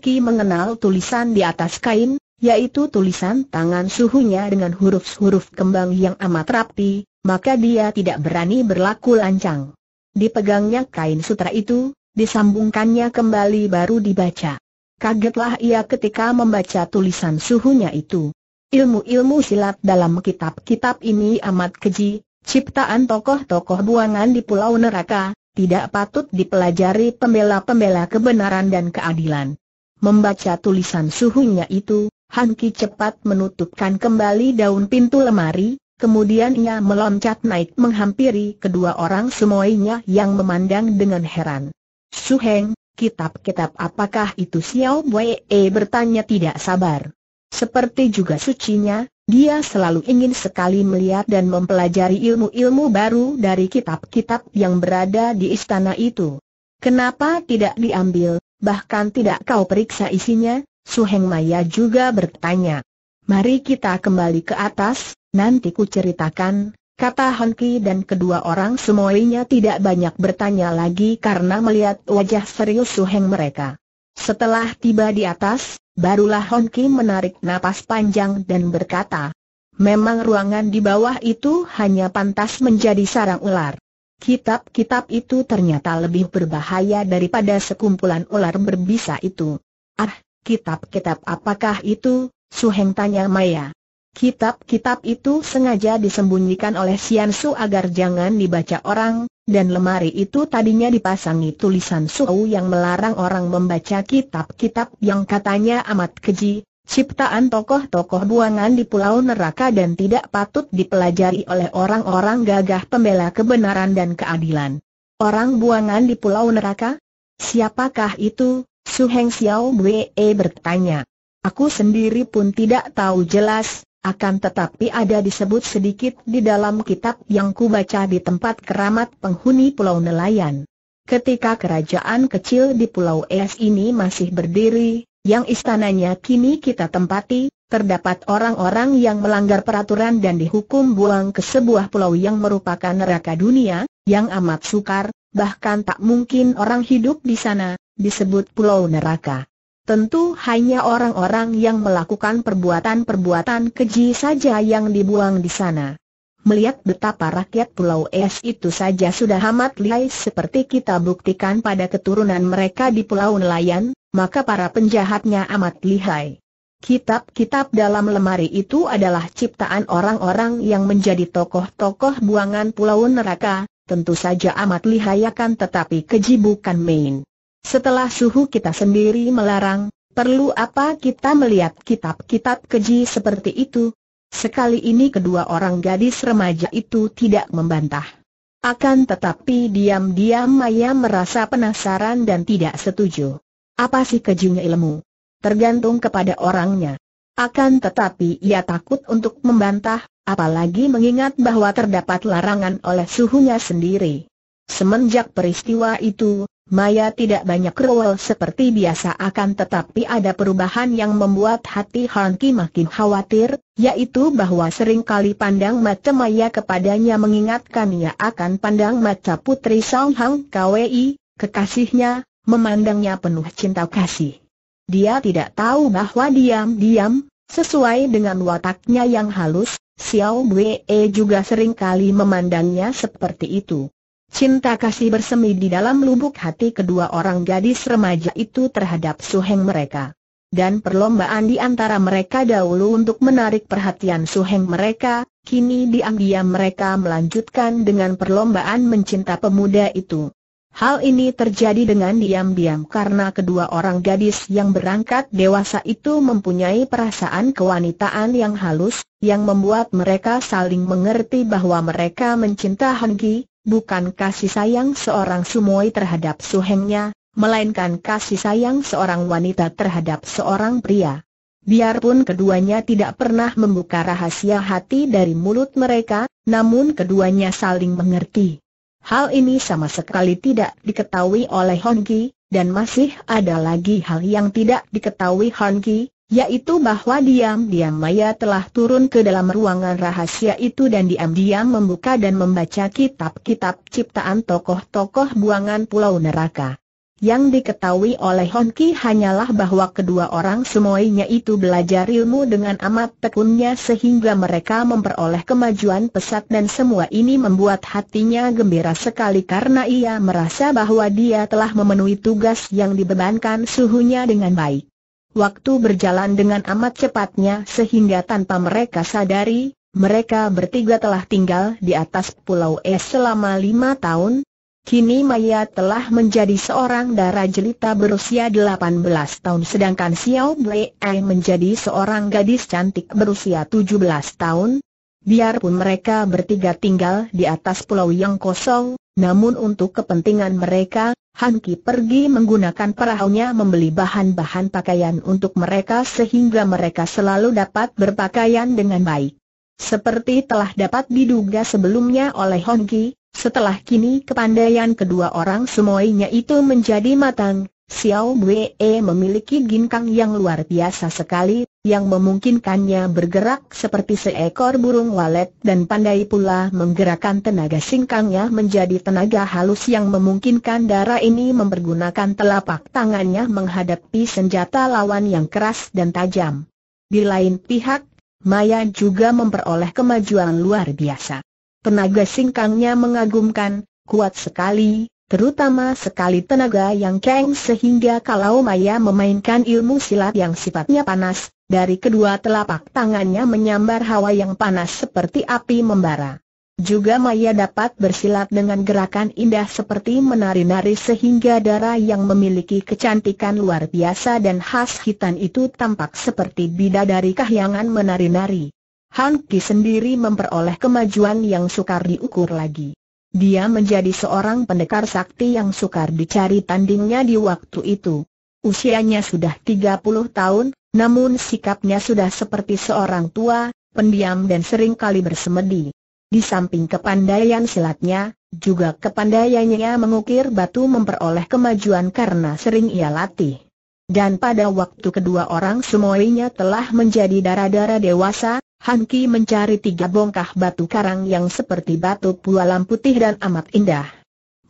Ki mengenal tulisan di atas kain, yaitu tulisan tangan suhunya dengan huruf-huruf kembang yang amat rapi, maka dia tidak berani berlaku lancang. Dipegangnya kain sutra itu, disambungkannya kembali baru dibaca. Kagetlah ia ketika membaca tulisan suhunya itu. Ilmu-ilmu silat dalam kitab-kitab ini amat keji, ciptaan tokoh-tokoh buangan di pulau neraka, tidak patut dipelajari pembela-pembela kebenaran dan keadilan. Membaca tulisan suhunya itu, Hanki cepat menutupkan kembali daun pintu lemari, Kemudian ia meloncat naik menghampiri kedua orang semuanya yang memandang dengan heran. Suheng, kitab-kitab apakah itu Xiao Wei bertanya tidak sabar. Seperti juga sucinya, dia selalu ingin sekali melihat dan mempelajari ilmu-ilmu baru dari kitab-kitab yang berada di istana itu. Kenapa tidak diambil, bahkan tidak kau periksa isinya? Suheng Maya juga bertanya. Mari kita kembali ke atas, Nanti ku ceritakan, kata Honki dan kedua orang semuanya tidak banyak bertanya lagi karena melihat wajah serius Suheng mereka. Setelah tiba di atas, barulah Honki menarik napas panjang dan berkata, Memang ruangan di bawah itu hanya pantas menjadi sarang ular. Kitab-kitab itu ternyata lebih berbahaya daripada sekumpulan ular berbisa itu. Ah, kitab-kitab apakah itu? Suheng tanya Maya. Kitab-kitab itu sengaja disembunyikan oleh Sian Su agar jangan dibaca orang, dan lemari itu tadinya dipasangi tulisan Su yang melarang orang membaca kitab-kitab yang katanya amat keji, ciptaan tokoh-tokoh buangan di Pulau Neraka dan tidak patut dipelajari oleh orang-orang gagah pembela kebenaran dan keadilan. Orang buangan di Pulau Neraka? Siapakah itu? Su Heng Xiao Wei bertanya. Aku sendiri pun tidak tahu jelas, akan tetapi ada disebut sedikit di dalam kitab yang kubaca di tempat keramat penghuni Pulau Nelayan. Ketika kerajaan kecil di Pulau Es ini masih berdiri, yang istananya kini kita tempati, terdapat orang-orang yang melanggar peraturan dan dihukum buang ke sebuah pulau yang merupakan neraka dunia, yang amat sukar, bahkan tak mungkin orang hidup di sana, disebut pulau neraka. Tentu hanya orang-orang yang melakukan perbuatan-perbuatan keji saja yang dibuang di sana. Melihat betapa rakyat Pulau Es itu saja sudah amat lihai seperti kita buktikan pada keturunan mereka di Pulau Nelayan, maka para penjahatnya amat lihai. Kitab-kitab dalam lemari itu adalah ciptaan orang-orang yang menjadi tokoh-tokoh buangan Pulau Neraka, tentu saja amat lihai akan tetapi keji bukan main. Setelah suhu kita sendiri melarang, perlu apa kita melihat kitab-kitab keji seperti itu? Sekali ini kedua orang gadis remaja itu tidak membantah. Akan tetapi diam-diam Maya merasa penasaran dan tidak setuju. Apa sih kejunya ilmu? Tergantung kepada orangnya. Akan tetapi ia takut untuk membantah, apalagi mengingat bahwa terdapat larangan oleh suhunya sendiri. Semenjak peristiwa itu, Maya tidak banyak rewel seperti biasa akan tetapi ada perubahan yang membuat hati Han Ki makin khawatir, yaitu bahwa seringkali pandang mata Maya kepadanya mengingatkan ia akan pandang mata putri Song Hang Kwei, kekasihnya, memandangnya penuh cinta kasih. Dia tidak tahu bahwa diam-diam, sesuai dengan wataknya yang halus, Xiao Wei juga seringkali memandangnya seperti itu. Cinta kasih bersemi di dalam lubuk hati kedua orang gadis remaja itu terhadap Suheng mereka. Dan perlombaan di antara mereka dahulu untuk menarik perhatian Suheng mereka, kini diam-diam mereka melanjutkan dengan perlombaan mencinta pemuda itu. Hal ini terjadi dengan diam-diam karena kedua orang gadis yang berangkat dewasa itu mempunyai perasaan kewanitaan yang halus, yang membuat mereka saling mengerti bahwa mereka mencinta Hengki, bukan kasih sayang seorang sumoi terhadap suhengnya, melainkan kasih sayang seorang wanita terhadap seorang pria. Biarpun keduanya tidak pernah membuka rahasia hati dari mulut mereka, namun keduanya saling mengerti. Hal ini sama sekali tidak diketahui oleh Hongki, dan masih ada lagi hal yang tidak diketahui Hongki, yaitu bahwa diam-diam Maya telah turun ke dalam ruangan rahasia itu dan diam-diam membuka dan membaca kitab-kitab ciptaan tokoh-tokoh buangan pulau neraka. Yang diketahui oleh Honki hanyalah bahwa kedua orang semuanya itu belajar ilmu dengan amat tekunnya sehingga mereka memperoleh kemajuan pesat dan semua ini membuat hatinya gembira sekali karena ia merasa bahwa dia telah memenuhi tugas yang dibebankan suhunya dengan baik. Waktu berjalan dengan amat cepatnya sehingga tanpa mereka sadari, mereka bertiga telah tinggal di atas Pulau Es selama lima tahun. Kini Maya telah menjadi seorang darah jelita berusia 18 tahun sedangkan Xiao Blei menjadi seorang gadis cantik berusia 17 tahun. Biarpun mereka bertiga tinggal di atas pulau yang kosong, namun untuk kepentingan mereka, Ki pergi menggunakan perahunya membeli bahan-bahan pakaian untuk mereka sehingga mereka selalu dapat berpakaian dengan baik. Seperti telah dapat diduga sebelumnya oleh Ki, setelah kini kepandaian kedua orang semuanya itu menjadi matang, Xiao Wei memiliki ginkang yang luar biasa sekali, yang memungkinkannya bergerak seperti seekor burung walet dan pandai pula menggerakkan tenaga singkangnya menjadi tenaga halus yang memungkinkan darah ini mempergunakan telapak tangannya menghadapi senjata lawan yang keras dan tajam. Di lain pihak, Maya juga memperoleh kemajuan luar biasa. Tenaga singkangnya mengagumkan, kuat sekali, terutama sekali tenaga yang keng sehingga kalau Maya memainkan ilmu silat yang sifatnya panas, dari kedua telapak tangannya menyambar hawa yang panas seperti api membara. Juga Maya dapat bersilat dengan gerakan indah seperti menari-nari sehingga darah yang memiliki kecantikan luar biasa dan khas hitam itu tampak seperti bidadari kahyangan menari-nari. Han sendiri memperoleh kemajuan yang sukar diukur lagi. Dia menjadi seorang pendekar sakti yang sukar dicari tandingnya di waktu itu. Usianya sudah 30 tahun, namun sikapnya sudah seperti seorang tua, pendiam dan sering kali bersemedi. Di samping kepandaian silatnya, juga kepandaiannya mengukir batu memperoleh kemajuan karena sering ia latih. Dan pada waktu kedua orang semuanya telah menjadi darah-darah dewasa, Hanki mencari tiga bongkah batu karang yang seperti batu pualam putih dan amat indah.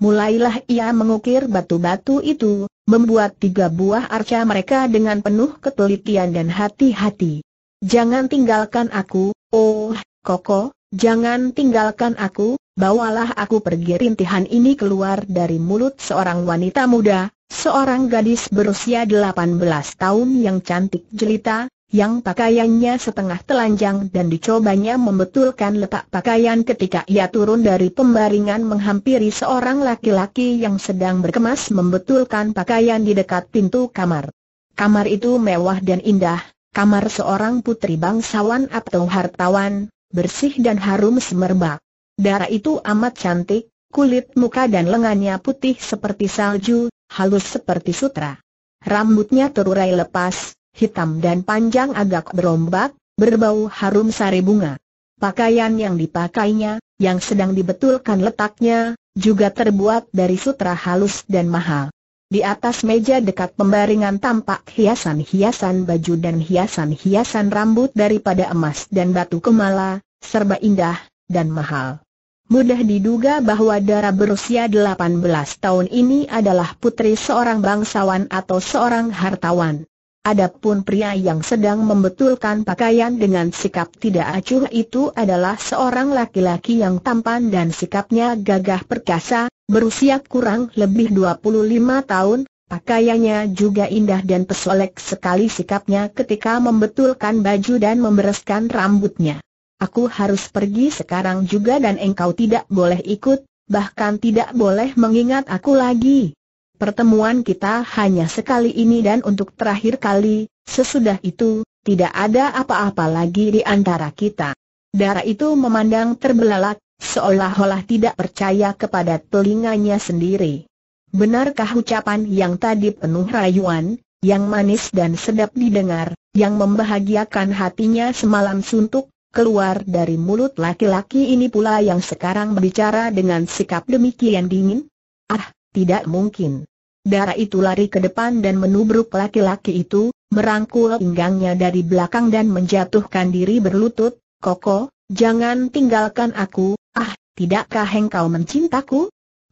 Mulailah ia mengukir batu-batu itu, membuat tiga buah arca mereka dengan penuh ketelitian dan hati-hati. Jangan tinggalkan aku, oh, Koko, jangan tinggalkan aku, bawalah aku pergi rintihan ini keluar dari mulut seorang wanita muda, seorang gadis berusia 18 tahun yang cantik jelita, yang pakaiannya setengah telanjang dan dicobanya membetulkan letak pakaian ketika ia turun dari pembaringan menghampiri seorang laki-laki yang sedang berkemas membetulkan pakaian di dekat pintu kamar. Kamar itu mewah dan indah, kamar seorang putri bangsawan atau hartawan, bersih dan harum semerbak. Darah itu amat cantik, kulit muka dan lengannya putih seperti salju, halus seperti sutra. Rambutnya terurai lepas, hitam dan panjang agak berombak, berbau harum sari bunga. Pakaian yang dipakainya, yang sedang dibetulkan letaknya, juga terbuat dari sutra halus dan mahal. Di atas meja dekat pembaringan tampak hiasan-hiasan baju dan hiasan-hiasan rambut daripada emas dan batu kemala, serba indah, dan mahal. Mudah diduga bahwa darah berusia 18 tahun ini adalah putri seorang bangsawan atau seorang hartawan. Adapun pria yang sedang membetulkan pakaian dengan sikap tidak acuh itu adalah seorang laki-laki yang tampan dan sikapnya gagah perkasa, berusia kurang lebih 25 tahun, pakaiannya juga indah dan pesolek sekali sikapnya ketika membetulkan baju dan membereskan rambutnya. Aku harus pergi sekarang juga dan engkau tidak boleh ikut, bahkan tidak boleh mengingat aku lagi. Pertemuan kita hanya sekali ini dan untuk terakhir kali, sesudah itu, tidak ada apa-apa lagi di antara kita. Darah itu memandang terbelalak, seolah-olah tidak percaya kepada telinganya sendiri. Benarkah ucapan yang tadi penuh rayuan, yang manis dan sedap didengar, yang membahagiakan hatinya semalam suntuk, keluar dari mulut laki-laki ini pula yang sekarang berbicara dengan sikap demikian dingin? Ah, tidak mungkin. Darah itu lari ke depan dan menubruk laki-laki itu, merangkul pinggangnya dari belakang dan menjatuhkan diri berlutut, Koko, jangan tinggalkan aku, ah, tidakkah engkau mencintaku?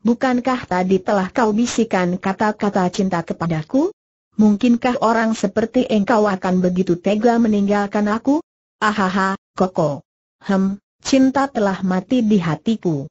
Bukankah tadi telah kau bisikan kata-kata cinta kepadaku? Mungkinkah orang seperti engkau akan begitu tega meninggalkan aku? Ahaha, Koko. Hem, cinta telah mati di hatiku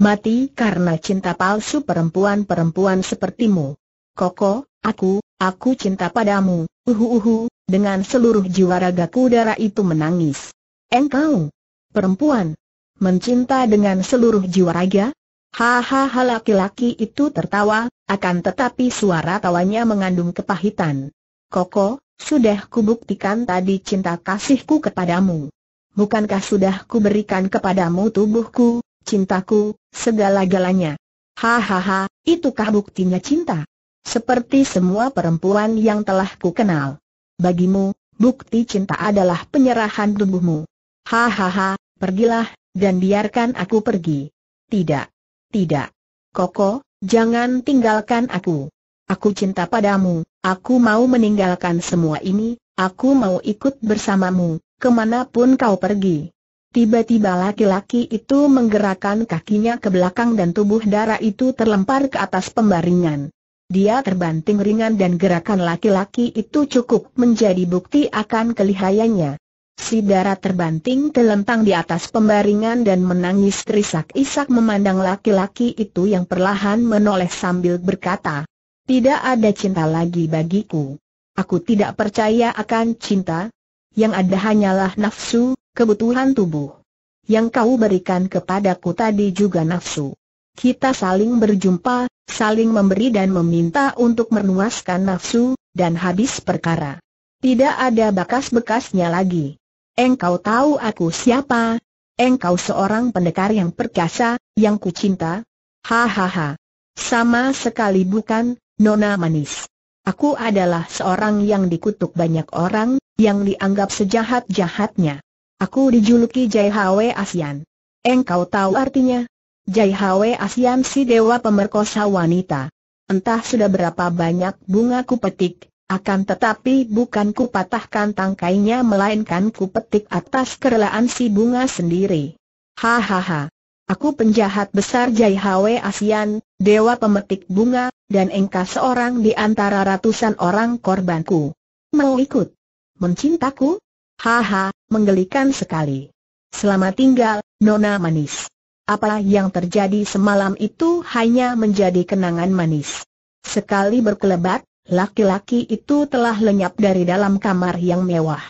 mati karena cinta palsu perempuan-perempuan sepertimu. Koko, aku, aku cinta padamu, uhu dengan seluruh jiwa raga kudara itu menangis. Engkau, perempuan, mencinta dengan seluruh jiwa raga? Hahaha laki-laki itu tertawa, akan tetapi suara tawanya mengandung kepahitan. Koko, sudah kubuktikan tadi cinta kasihku kepadamu. Bukankah sudah kuberikan kepadamu tubuhku, cintaku, segala-galanya. Hahaha, itukah buktinya cinta? Seperti semua perempuan yang telah ku kenal. Bagimu, bukti cinta adalah penyerahan tubuhmu. Hahaha, pergilah, dan biarkan aku pergi. Tidak. Tidak. Koko, jangan tinggalkan aku. Aku cinta padamu, aku mau meninggalkan semua ini, aku mau ikut bersamamu, kemanapun kau pergi. Tiba-tiba laki-laki itu menggerakkan kakinya ke belakang dan tubuh darah itu terlempar ke atas pembaringan. Dia terbanting ringan dan gerakan laki-laki itu cukup menjadi bukti akan kelihayannya. Si darah terbanting telentang di atas pembaringan dan menangis terisak-isak memandang laki-laki itu yang perlahan menoleh sambil berkata, Tidak ada cinta lagi bagiku. Aku tidak percaya akan cinta. Yang ada hanyalah nafsu, kebutuhan tubuh. Yang kau berikan kepadaku tadi juga nafsu. Kita saling berjumpa, saling memberi dan meminta untuk menuaskan nafsu, dan habis perkara. Tidak ada bekas-bekasnya lagi. Engkau tahu aku siapa? Engkau seorang pendekar yang perkasa, yang kucinta? Hahaha. Sama sekali bukan, Nona Manis. Aku adalah seorang yang dikutuk banyak orang, yang dianggap sejahat-jahatnya. Aku dijuluki Jai Hwe Asian. Engkau tahu artinya? Jai Hwe Asian si dewa pemerkosa wanita. Entah sudah berapa banyak bunga ku petik, akan tetapi bukan ku patahkan tangkainya melainkan ku petik atas kerelaan si bunga sendiri. Hahaha. Aku penjahat besar Jai Hwe Asian, dewa pemetik bunga, dan engkau seorang di antara ratusan orang korbanku. Mau ikut? Mencintaku? Haha, menggelikan sekali. Selama tinggal, Nona Manis. Apa yang terjadi semalam itu hanya menjadi kenangan manis. Sekali berkelebat, laki-laki itu telah lenyap dari dalam kamar yang mewah.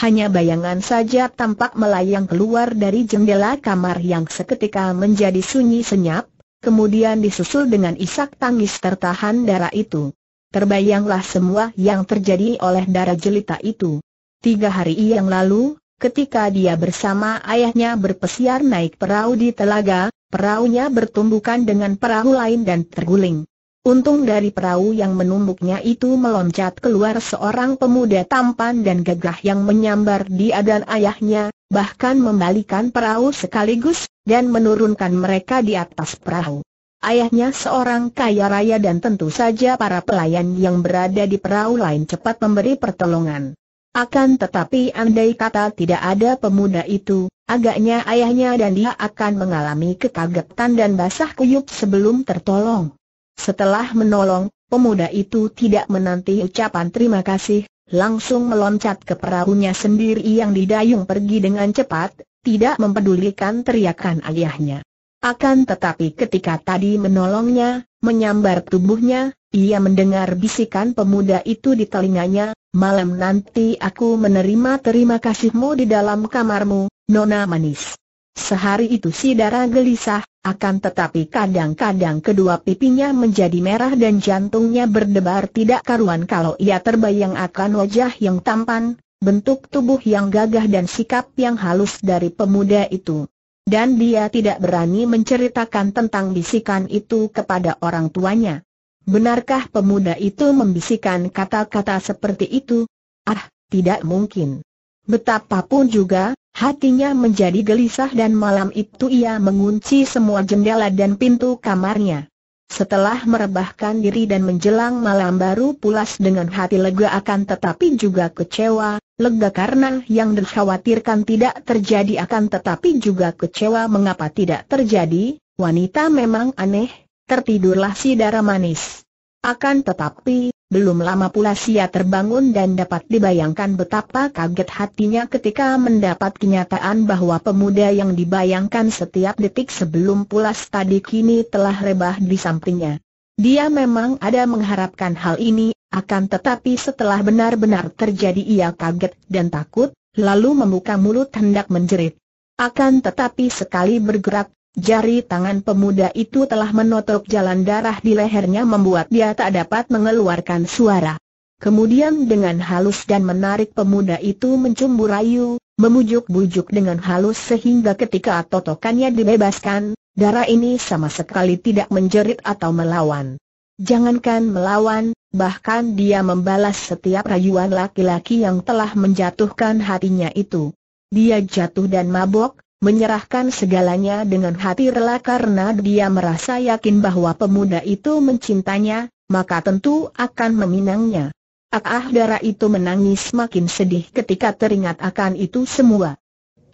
Hanya bayangan saja tampak melayang keluar dari jendela kamar yang seketika menjadi sunyi senyap, kemudian disusul dengan isak tangis tertahan darah itu. Terbayanglah semua yang terjadi oleh darah jelita itu. Tiga hari yang lalu, ketika dia bersama ayahnya berpesiar naik perahu di telaga, perahunya bertumbukan dengan perahu lain dan terguling. Untung dari perahu yang menumbuknya itu meloncat keluar seorang pemuda tampan dan gagah yang menyambar dia dan ayahnya, bahkan membalikan perahu sekaligus, dan menurunkan mereka di atas perahu. Ayahnya seorang kaya raya dan tentu saja para pelayan yang berada di perahu lain cepat memberi pertolongan. Akan tetapi andai kata tidak ada pemuda itu, agaknya ayahnya dan dia akan mengalami kekagetan dan basah kuyup sebelum tertolong. Setelah menolong, pemuda itu tidak menanti ucapan terima kasih, langsung meloncat ke perahunya sendiri yang didayung pergi dengan cepat, tidak mempedulikan teriakan ayahnya. Akan tetapi ketika tadi menolongnya, menyambar tubuhnya, ia mendengar bisikan pemuda itu di telinganya, malam nanti aku menerima terima kasihmu di dalam kamarmu, Nona Manis. Sehari itu si darah gelisah, akan tetapi kadang-kadang kedua pipinya menjadi merah dan jantungnya berdebar tidak karuan kalau ia terbayang akan wajah yang tampan, bentuk tubuh yang gagah dan sikap yang halus dari pemuda itu. Dan dia tidak berani menceritakan tentang bisikan itu kepada orang tuanya. Benarkah pemuda itu membisikkan kata-kata seperti itu? Ah, tidak mungkin. Betapapun juga, hatinya menjadi gelisah dan malam itu ia mengunci semua jendela dan pintu kamarnya. Setelah merebahkan diri dan menjelang malam baru pulas dengan hati lega akan tetapi juga kecewa, lega karena yang dikhawatirkan tidak terjadi akan tetapi juga kecewa mengapa tidak terjadi, wanita memang aneh, tertidurlah si darah manis. Akan tetapi, belum lama pula Sia terbangun dan dapat dibayangkan betapa kaget hatinya ketika mendapat kenyataan bahwa pemuda yang dibayangkan setiap detik sebelum pulas tadi kini telah rebah di sampingnya. Dia memang ada mengharapkan hal ini, akan tetapi setelah benar-benar terjadi ia kaget dan takut, lalu membuka mulut hendak menjerit. Akan tetapi sekali bergerak, Jari tangan pemuda itu telah menotok jalan darah di lehernya membuat dia tak dapat mengeluarkan suara. Kemudian dengan halus dan menarik pemuda itu mencumbu rayu, memujuk-bujuk dengan halus sehingga ketika totokannya dibebaskan, darah ini sama sekali tidak menjerit atau melawan. Jangankan melawan, bahkan dia membalas setiap rayuan laki-laki yang telah menjatuhkan hatinya itu. Dia jatuh dan mabok, menyerahkan segalanya dengan hati rela karena dia merasa yakin bahwa pemuda itu mencintanya, maka tentu akan meminangnya. Ah, ah darah itu menangis makin sedih ketika teringat akan itu semua.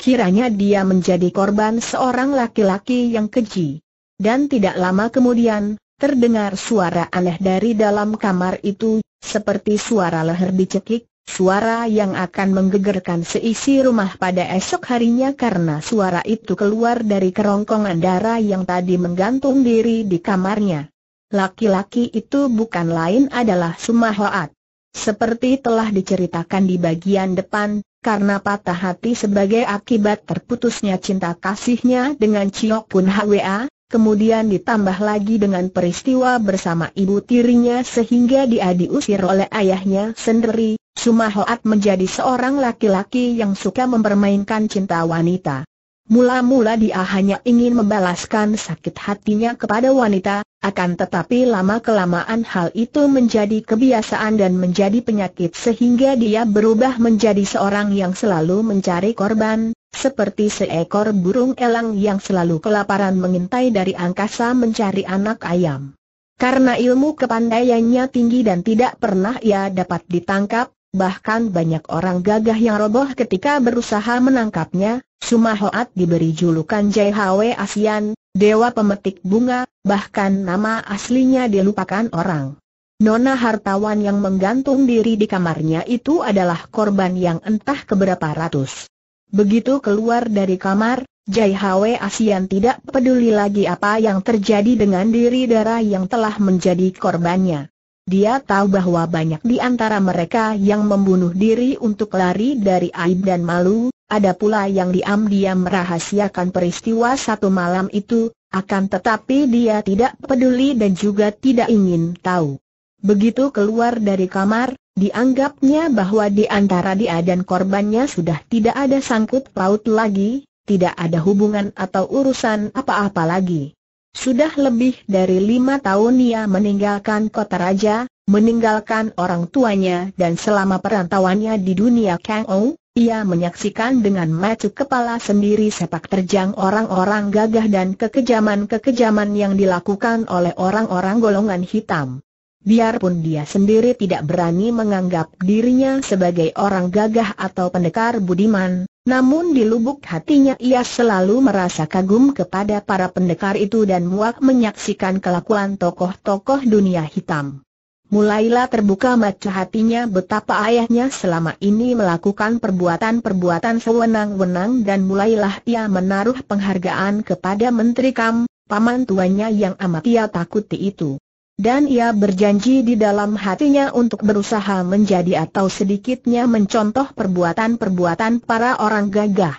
Kiranya dia menjadi korban seorang laki-laki yang keji. Dan tidak lama kemudian, terdengar suara aneh dari dalam kamar itu, seperti suara leher dicekik, Suara yang akan menggegerkan seisi rumah pada esok harinya karena suara itu keluar dari kerongkongan darah yang tadi menggantung diri di kamarnya. Laki-laki itu bukan lain adalah Sumahoat. Seperti telah diceritakan di bagian depan, karena patah hati sebagai akibat terputusnya cinta kasihnya dengan Ciok Pun Hwa, kemudian ditambah lagi dengan peristiwa bersama ibu tirinya sehingga dia diusir oleh ayahnya sendiri, Sumahoat menjadi seorang laki-laki yang suka mempermainkan cinta wanita. Mula-mula dia hanya ingin membalaskan sakit hatinya kepada wanita, akan tetapi lama-kelamaan hal itu menjadi kebiasaan dan menjadi penyakit sehingga dia berubah menjadi seorang yang selalu mencari korban, seperti seekor burung elang yang selalu kelaparan mengintai dari angkasa mencari anak ayam. Karena ilmu kepandaiannya tinggi dan tidak pernah ia dapat ditangkap, Bahkan banyak orang gagah yang roboh ketika berusaha menangkapnya, Sumahoat diberi julukan JHW Asian, Dewa Pemetik Bunga, bahkan nama aslinya dilupakan orang. Nona hartawan yang menggantung diri di kamarnya itu adalah korban yang entah keberapa ratus. Begitu keluar dari kamar, JHW Asian tidak peduli lagi apa yang terjadi dengan diri darah yang telah menjadi korbannya. Dia tahu bahwa banyak di antara mereka yang membunuh diri untuk lari dari aib dan malu, ada pula yang diam-diam merahasiakan peristiwa satu malam itu, akan tetapi dia tidak peduli dan juga tidak ingin tahu. Begitu keluar dari kamar, dianggapnya bahwa di antara dia dan korbannya sudah tidak ada sangkut paut lagi, tidak ada hubungan atau urusan apa-apa lagi. Sudah lebih dari lima tahun ia meninggalkan kota raja, meninggalkan orang tuanya dan selama perantauannya di dunia Kang Ou, ia menyaksikan dengan mata kepala sendiri sepak terjang orang-orang gagah dan kekejaman-kekejaman yang dilakukan oleh orang-orang golongan hitam. Biarpun dia sendiri tidak berani menganggap dirinya sebagai orang gagah atau pendekar budiman, namun di lubuk hatinya ia selalu merasa kagum kepada para pendekar itu dan muak menyaksikan kelakuan tokoh-tokoh dunia hitam. Mulailah terbuka mata hatinya betapa ayahnya selama ini melakukan perbuatan-perbuatan sewenang-wenang dan mulailah ia menaruh penghargaan kepada Menteri Kam, paman tuanya yang amat ia takuti itu dan ia berjanji di dalam hatinya untuk berusaha menjadi atau sedikitnya mencontoh perbuatan-perbuatan para orang gagah.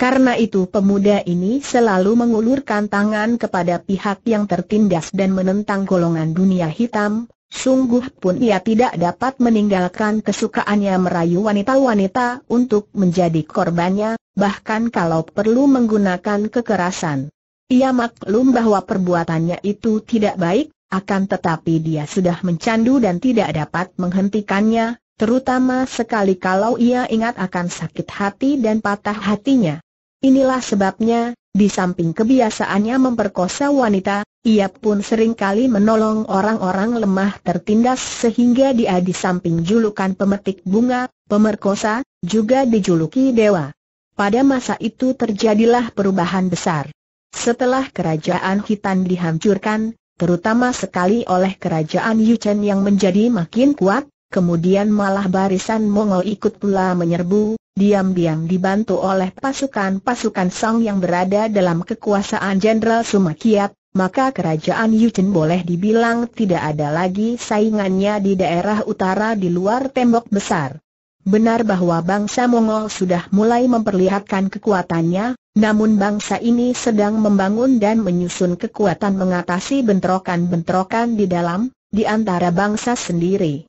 Karena itu pemuda ini selalu mengulurkan tangan kepada pihak yang tertindas dan menentang golongan dunia hitam, sungguh pun ia tidak dapat meninggalkan kesukaannya merayu wanita-wanita untuk menjadi korbannya, bahkan kalau perlu menggunakan kekerasan. Ia maklum bahwa perbuatannya itu tidak baik, akan tetapi dia sudah mencandu dan tidak dapat menghentikannya, terutama sekali kalau ia ingat akan sakit hati dan patah hatinya. Inilah sebabnya, di samping kebiasaannya memperkosa wanita, ia pun sering kali menolong orang-orang lemah tertindas sehingga dia di samping julukan pemetik bunga, pemerkosa, juga dijuluki dewa. Pada masa itu terjadilah perubahan besar. Setelah kerajaan Hitan dihancurkan, terutama sekali oleh kerajaan Yuchen yang menjadi makin kuat, kemudian malah barisan Mongol ikut pula menyerbu, diam-diam dibantu oleh pasukan-pasukan Song yang berada dalam kekuasaan Jenderal Sumakiat, maka kerajaan Yuchen boleh dibilang tidak ada lagi saingannya di daerah utara di luar tembok besar. Benar bahwa bangsa Mongol sudah mulai memperlihatkan kekuatannya, namun bangsa ini sedang membangun dan menyusun kekuatan mengatasi bentrokan-bentrokan di dalam, di antara bangsa sendiri.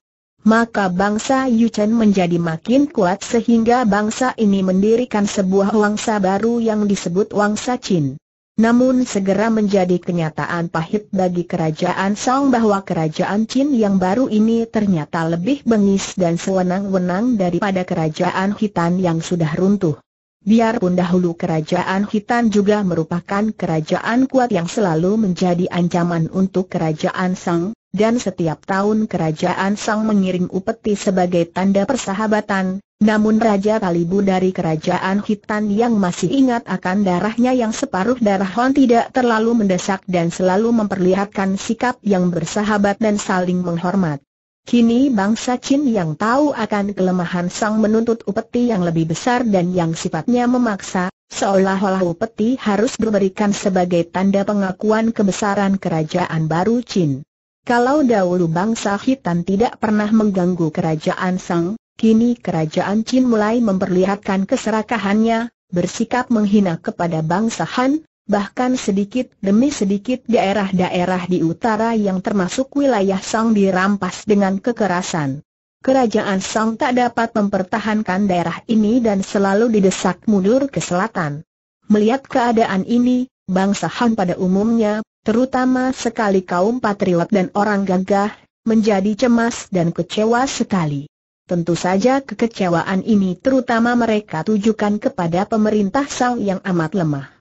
Maka bangsa Yuchen menjadi makin kuat sehingga bangsa ini mendirikan sebuah wangsa baru yang disebut Wangsa Qin. Namun segera menjadi kenyataan pahit bagi kerajaan Song bahwa kerajaan Qin yang baru ini ternyata lebih bengis dan sewenang-wenang daripada kerajaan Hitan yang sudah runtuh. Biarpun dahulu kerajaan Hitan juga merupakan kerajaan kuat yang selalu menjadi ancaman untuk kerajaan Sang, dan setiap tahun kerajaan Sang mengirim upeti sebagai tanda persahabatan, namun Raja Kalibu dari kerajaan Hitan yang masih ingat akan darahnya yang separuh darah Hon tidak terlalu mendesak dan selalu memperlihatkan sikap yang bersahabat dan saling menghormat. Kini bangsa Qin yang tahu akan kelemahan Sang menuntut upeti yang lebih besar dan yang sifatnya memaksa, seolah-olah upeti harus diberikan sebagai tanda pengakuan kebesaran kerajaan baru Qin. Kalau dahulu bangsa Hitan tidak pernah mengganggu kerajaan Sang, kini kerajaan Qin mulai memperlihatkan keserakahannya, bersikap menghina kepada bangsa Han, bahkan sedikit demi sedikit daerah-daerah di utara yang termasuk wilayah Sang dirampas dengan kekerasan. Kerajaan Sang tak dapat mempertahankan daerah ini dan selalu didesak mundur ke selatan. Melihat keadaan ini, bangsa Han pada umumnya, terutama sekali kaum patriot dan orang gagah, menjadi cemas dan kecewa sekali. Tentu saja kekecewaan ini terutama mereka tujukan kepada pemerintah Sang yang amat lemah.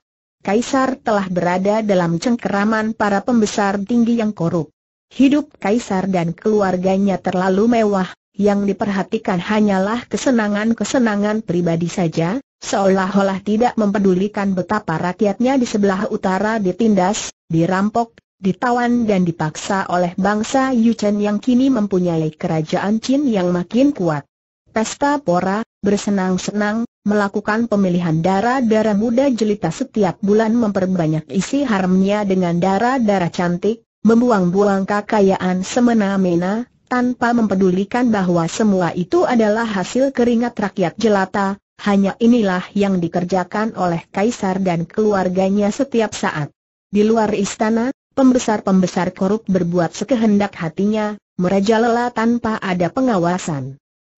Kaisar telah berada dalam cengkeraman para pembesar tinggi yang korup. Hidup Kaisar dan keluarganya terlalu mewah, yang diperhatikan hanyalah kesenangan-kesenangan pribadi saja, seolah-olah tidak mempedulikan betapa rakyatnya di sebelah utara ditindas, dirampok, ditawan dan dipaksa oleh bangsa Yuchen yang kini mempunyai kerajaan Qin yang makin kuat. Pesta Pora, bersenang-senang, melakukan pemilihan darah-darah muda jelita setiap bulan memperbanyak isi haramnya dengan darah-darah cantik, membuang-buang kekayaan semena-mena, tanpa mempedulikan bahwa semua itu adalah hasil keringat rakyat jelata, hanya inilah yang dikerjakan oleh kaisar dan keluarganya setiap saat. Di luar istana, pembesar-pembesar korup berbuat sekehendak hatinya, merajalela tanpa ada pengawasan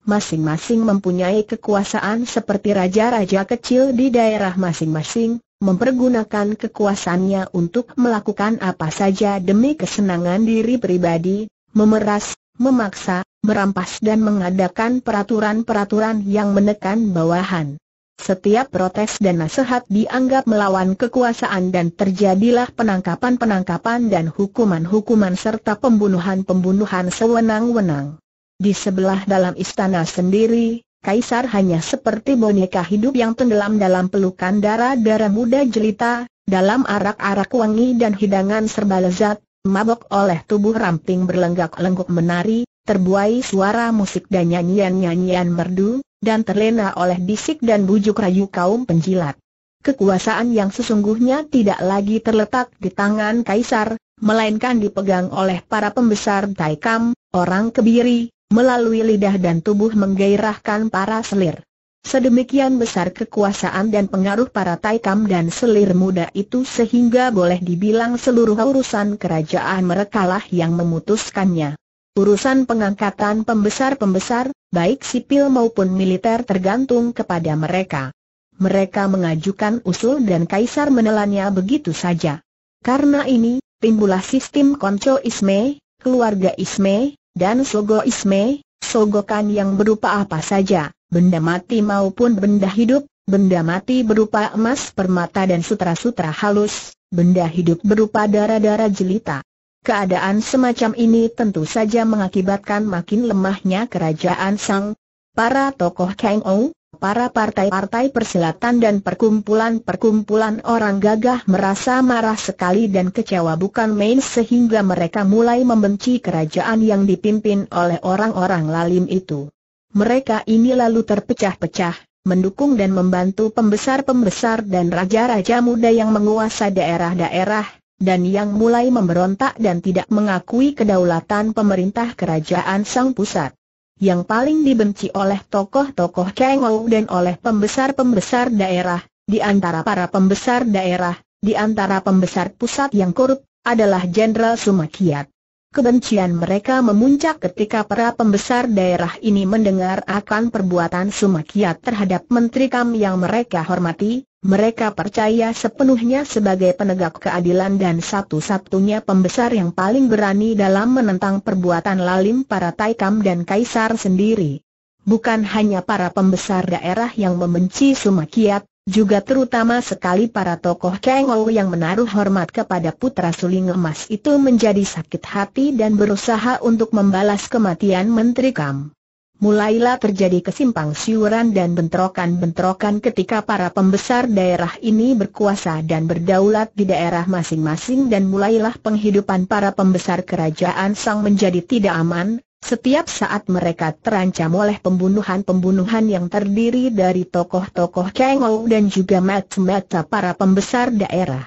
masing-masing mempunyai kekuasaan seperti raja-raja kecil di daerah masing-masing, mempergunakan kekuasaannya untuk melakukan apa saja demi kesenangan diri pribadi, memeras, memaksa, merampas dan mengadakan peraturan-peraturan yang menekan bawahan. Setiap protes dan nasihat dianggap melawan kekuasaan dan terjadilah penangkapan-penangkapan dan hukuman-hukuman serta pembunuhan-pembunuhan sewenang-wenang. Di sebelah dalam istana sendiri, Kaisar hanya seperti boneka hidup yang tenggelam dalam pelukan darah-darah muda jelita, dalam arak-arak wangi dan hidangan serba lezat, mabok oleh tubuh ramping berlenggak-lenggok menari, terbuai suara musik dan nyanyian-nyanyian merdu, dan terlena oleh bisik dan bujuk rayu kaum penjilat. Kekuasaan yang sesungguhnya tidak lagi terletak di tangan Kaisar, melainkan dipegang oleh para pembesar Taikam, orang kebiri, melalui lidah dan tubuh menggairahkan para selir. Sedemikian besar kekuasaan dan pengaruh para taikam dan selir muda itu sehingga boleh dibilang seluruh urusan kerajaan merekalah yang memutuskannya. Urusan pengangkatan pembesar-pembesar, baik sipil maupun militer tergantung kepada mereka. Mereka mengajukan usul dan kaisar menelannya begitu saja. Karena ini, timbulah sistem konco isme, keluarga isme, dan Sogo Isme, sogokan yang berupa apa saja, benda mati maupun benda hidup, benda mati berupa emas permata dan sutra-sutra halus, benda hidup berupa darah-darah jelita. Keadaan semacam ini tentu saja mengakibatkan makin lemahnya kerajaan Sang. Para tokoh Kang Ou, Para partai-partai persilatan dan perkumpulan-perkumpulan orang gagah merasa marah sekali dan kecewa bukan main sehingga mereka mulai membenci kerajaan yang dipimpin oleh orang-orang lalim itu. Mereka ini lalu terpecah-pecah, mendukung dan membantu pembesar-pembesar dan raja-raja muda yang menguasai daerah-daerah, dan yang mulai memberontak dan tidak mengakui kedaulatan pemerintah kerajaan sang pusat yang paling dibenci oleh tokoh-tokoh Kengou dan oleh pembesar-pembesar daerah, di antara para pembesar daerah, di antara pembesar pusat yang korup, adalah Jenderal Sumakiat. Kebencian mereka memuncak ketika para pembesar daerah ini mendengar akan perbuatan Sumakiat terhadap menteri Kam yang mereka hormati, mereka percaya sepenuhnya sebagai penegak keadilan dan satu-satunya pembesar yang paling berani dalam menentang perbuatan lalim para Taikam dan Kaisar sendiri. Bukan hanya para pembesar daerah yang membenci Sumakiat, juga terutama sekali para tokoh Kengol yang menaruh hormat kepada putra suling emas itu menjadi sakit hati dan berusaha untuk membalas kematian Menteri Kam mulailah terjadi kesimpang siuran dan bentrokan-bentrokan ketika para pembesar daerah ini berkuasa dan berdaulat di daerah masing-masing dan mulailah penghidupan para pembesar kerajaan Sang menjadi tidak aman, setiap saat mereka terancam oleh pembunuhan-pembunuhan yang terdiri dari tokoh-tokoh Kengo dan juga mata-mata para pembesar daerah.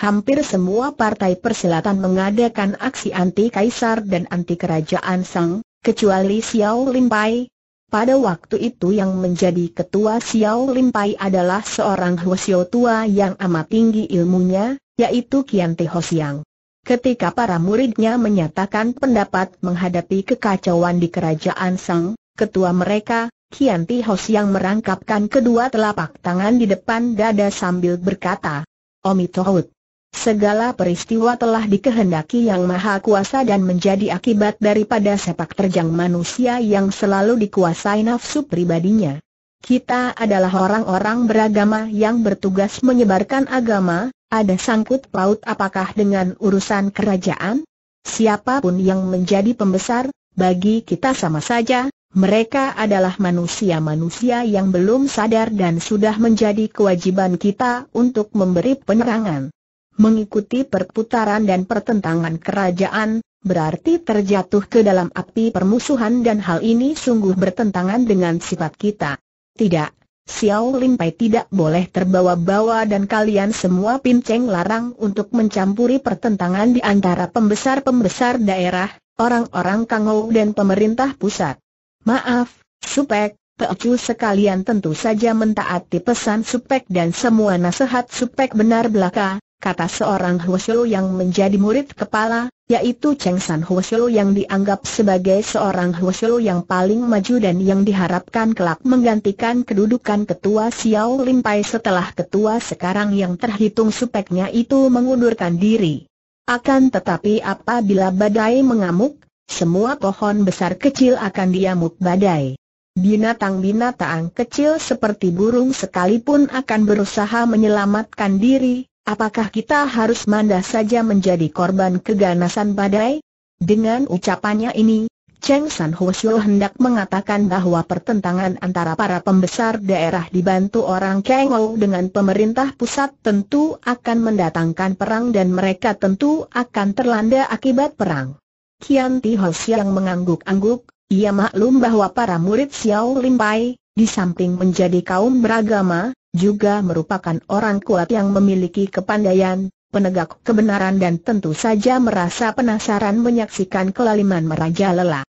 Hampir semua partai persilatan mengadakan aksi anti kaisar dan anti kerajaan Sang, kecuali Xiao Limpai. Pada waktu itu yang menjadi ketua Xiao Limpai adalah seorang Huosio tua yang amat tinggi ilmunya, yaitu Kian Te Hosiang. Ketika para muridnya menyatakan pendapat menghadapi kekacauan di kerajaan Sang, ketua mereka, Kian Te Hosiang merangkapkan kedua telapak tangan di depan dada sambil berkata, Omitohut. Segala peristiwa telah dikehendaki Yang Maha Kuasa dan menjadi akibat daripada sepak terjang manusia yang selalu dikuasai nafsu pribadinya. Kita adalah orang-orang beragama yang bertugas menyebarkan agama, ada sangkut paut apakah dengan urusan kerajaan? Siapapun yang menjadi pembesar, bagi kita sama saja, mereka adalah manusia-manusia yang belum sadar dan sudah menjadi kewajiban kita untuk memberi penerangan mengikuti perputaran dan pertentangan kerajaan, berarti terjatuh ke dalam api permusuhan dan hal ini sungguh bertentangan dengan sifat kita. Tidak, Xiao Lin Pai tidak boleh terbawa-bawa dan kalian semua pinceng larang untuk mencampuri pertentangan di antara pembesar-pembesar daerah, orang-orang Kangou dan pemerintah pusat. Maaf, Supek, Pecu sekalian tentu saja mentaati pesan Supek dan semua nasihat Supek benar belaka, kata seorang Huosyo yang menjadi murid kepala, yaitu Cheng San Huosyo yang dianggap sebagai seorang Huosyo yang paling maju dan yang diharapkan kelak menggantikan kedudukan ketua Xiao Limpai setelah ketua sekarang yang terhitung supeknya itu mengundurkan diri. Akan tetapi apabila badai mengamuk, semua pohon besar kecil akan diamuk badai. Binatang-binatang kecil seperti burung sekalipun akan berusaha menyelamatkan diri, Apakah kita harus mandah saja menjadi korban keganasan badai? Dengan ucapannya ini, Cheng San Hwasyo hendak mengatakan bahwa pertentangan antara para pembesar daerah dibantu orang Kengo dengan pemerintah pusat tentu akan mendatangkan perang dan mereka tentu akan terlanda akibat perang. Kian Ti yang mengangguk-angguk, ia maklum bahwa para murid Xiao Lim Pai di samping menjadi kaum beragama, juga merupakan orang kuat yang memiliki kepandaian, penegak kebenaran dan tentu saja merasa penasaran menyaksikan kelaliman meraja lelah.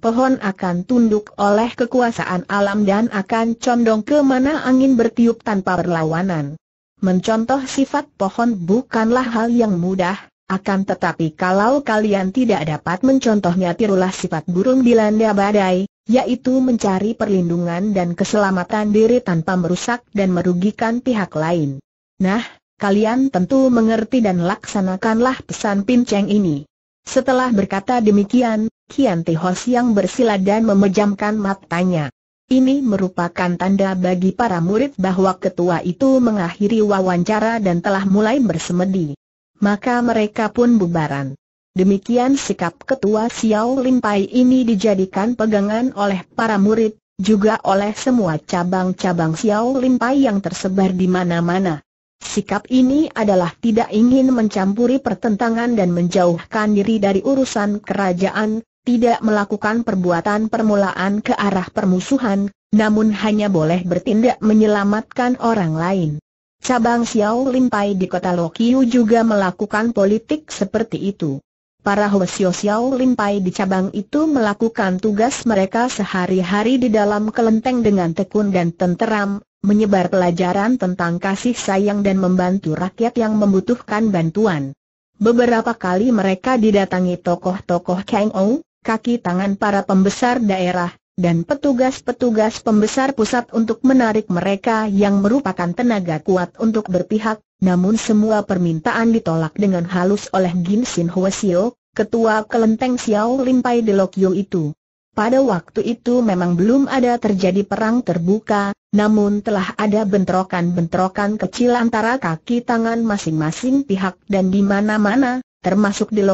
Pohon akan tunduk oleh kekuasaan alam dan akan condong ke mana angin bertiup tanpa perlawanan. Mencontoh sifat pohon bukanlah hal yang mudah, akan tetapi kalau kalian tidak dapat mencontohnya tirulah sifat burung dilanda badai, yaitu mencari perlindungan dan keselamatan diri tanpa merusak dan merugikan pihak lain. Nah, kalian tentu mengerti dan laksanakanlah pesan pinceng ini. Setelah berkata demikian, Kian Tihos yang bersila dan memejamkan matanya. Ini merupakan tanda bagi para murid bahwa ketua itu mengakhiri wawancara dan telah mulai bersemedi maka mereka pun bubaran. Demikian sikap ketua Xiao Limpai ini dijadikan pegangan oleh para murid, juga oleh semua cabang-cabang Xiao Limpai yang tersebar di mana-mana. Sikap ini adalah tidak ingin mencampuri pertentangan dan menjauhkan diri dari urusan kerajaan, tidak melakukan perbuatan permulaan ke arah permusuhan, namun hanya boleh bertindak menyelamatkan orang lain. Cabang Xiao Limpai di kota Lokiu juga melakukan politik seperti itu. Para Hwasyo Xiao Limpai di cabang itu melakukan tugas mereka sehari-hari di dalam kelenteng dengan tekun dan tenteram, menyebar pelajaran tentang kasih sayang dan membantu rakyat yang membutuhkan bantuan. Beberapa kali mereka didatangi tokoh-tokoh Kang Ou, kaki tangan para pembesar daerah, dan petugas-petugas pembesar pusat untuk menarik mereka yang merupakan tenaga kuat untuk berpihak, namun semua permintaan ditolak dengan halus oleh Gin Sin Huesio, ketua kelenteng Xiao Limpai de Lokyo itu. Pada waktu itu memang belum ada terjadi perang terbuka, namun telah ada bentrokan-bentrokan kecil antara kaki tangan masing-masing pihak dan di mana-mana, termasuk di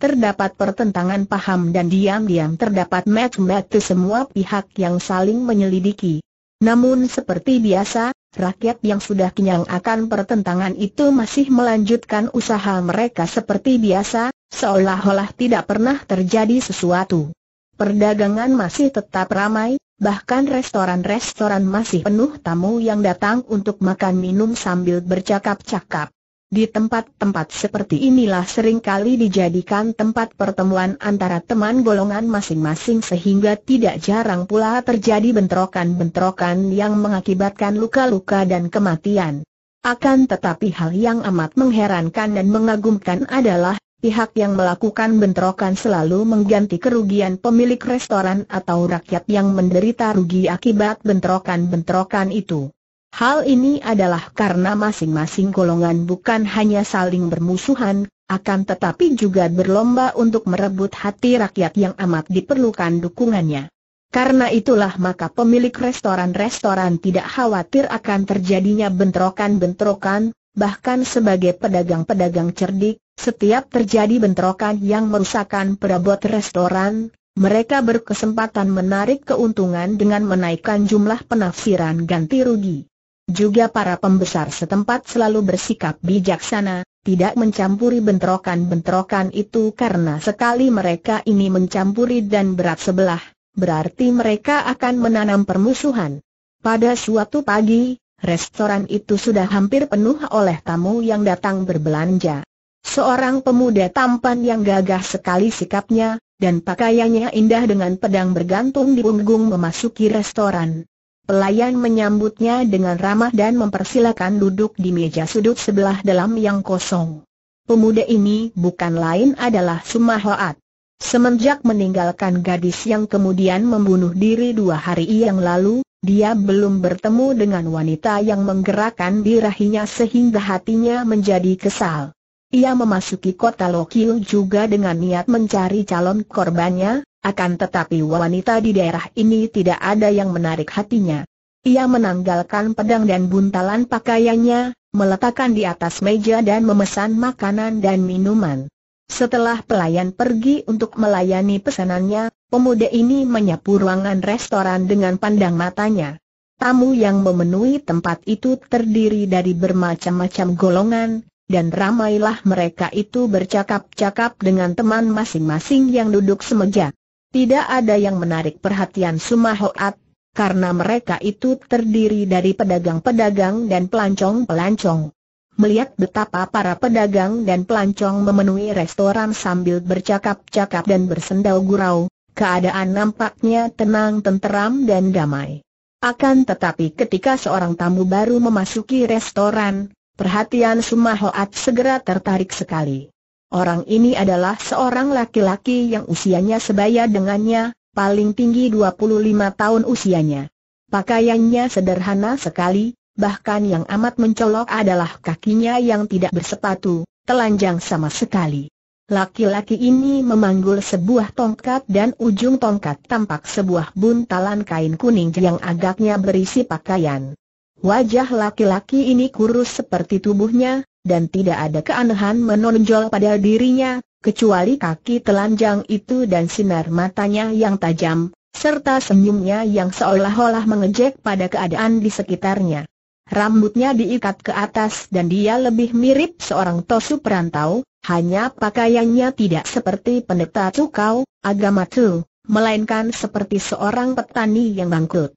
terdapat pertentangan paham dan diam-diam terdapat match-match semua pihak yang saling menyelidiki. Namun seperti biasa, rakyat yang sudah kenyang akan pertentangan itu masih melanjutkan usaha mereka seperti biasa, seolah-olah tidak pernah terjadi sesuatu. Perdagangan masih tetap ramai, bahkan restoran-restoran masih penuh tamu yang datang untuk makan minum sambil bercakap-cakap. Di tempat-tempat seperti inilah seringkali dijadikan tempat pertemuan antara teman golongan masing-masing sehingga tidak jarang pula terjadi bentrokan-bentrokan yang mengakibatkan luka-luka dan kematian. Akan tetapi hal yang amat mengherankan dan mengagumkan adalah, pihak yang melakukan bentrokan selalu mengganti kerugian pemilik restoran atau rakyat yang menderita rugi akibat bentrokan-bentrokan itu. Hal ini adalah karena masing-masing golongan bukan hanya saling bermusuhan, akan tetapi juga berlomba untuk merebut hati rakyat yang amat diperlukan dukungannya. Karena itulah maka pemilik restoran-restoran tidak khawatir akan terjadinya bentrokan-bentrokan, bahkan sebagai pedagang-pedagang cerdik, setiap terjadi bentrokan yang merusakkan perabot restoran, mereka berkesempatan menarik keuntungan dengan menaikkan jumlah penafsiran ganti rugi. Juga para pembesar setempat selalu bersikap bijaksana, tidak mencampuri bentrokan-bentrokan itu karena sekali mereka ini mencampuri dan berat sebelah, berarti mereka akan menanam permusuhan. Pada suatu pagi, restoran itu sudah hampir penuh oleh tamu yang datang berbelanja. Seorang pemuda tampan yang gagah sekali sikapnya, dan pakaiannya indah dengan pedang bergantung di punggung memasuki restoran. Pelayan menyambutnya dengan ramah dan mempersilakan duduk di meja sudut sebelah dalam yang kosong. Pemuda ini bukan lain adalah Sumahoat. Semenjak meninggalkan gadis yang kemudian membunuh diri dua hari yang lalu, dia belum bertemu dengan wanita yang menggerakkan birahinya sehingga hatinya menjadi kesal. Ia memasuki kota Lokil juga dengan niat mencari calon korbannya, akan tetapi wanita di daerah ini tidak ada yang menarik hatinya. Ia menanggalkan pedang dan buntalan pakaiannya, meletakkan di atas meja dan memesan makanan dan minuman. Setelah pelayan pergi untuk melayani pesanannya, pemuda ini menyapu ruangan restoran dengan pandang matanya. Tamu yang memenuhi tempat itu terdiri dari bermacam-macam golongan, dan ramailah mereka itu bercakap-cakap dengan teman masing-masing yang duduk semeja. Tidak ada yang menarik perhatian Sumahoat, karena mereka itu terdiri dari pedagang-pedagang dan pelancong-pelancong. Melihat betapa para pedagang dan pelancong memenuhi restoran sambil bercakap-cakap dan bersendau gurau, keadaan nampaknya tenang tenteram dan damai. Akan tetapi ketika seorang tamu baru memasuki restoran, perhatian Sumahoat segera tertarik sekali. Orang ini adalah seorang laki-laki yang usianya sebaya dengannya, paling tinggi 25 tahun usianya. Pakaiannya sederhana sekali, bahkan yang amat mencolok adalah kakinya yang tidak bersepatu, telanjang sama sekali. Laki-laki ini memanggul sebuah tongkat dan ujung tongkat tampak sebuah buntalan kain kuning yang agaknya berisi pakaian. Wajah laki-laki ini kurus seperti tubuhnya, dan tidak ada keanehan menonjol pada dirinya, kecuali kaki telanjang itu dan sinar matanya yang tajam, serta senyumnya yang seolah-olah mengejek pada keadaan di sekitarnya. Rambutnya diikat ke atas dan dia lebih mirip seorang tosu perantau, hanya pakaiannya tidak seperti pendeta cukau, agama Tu, melainkan seperti seorang petani yang bangkrut.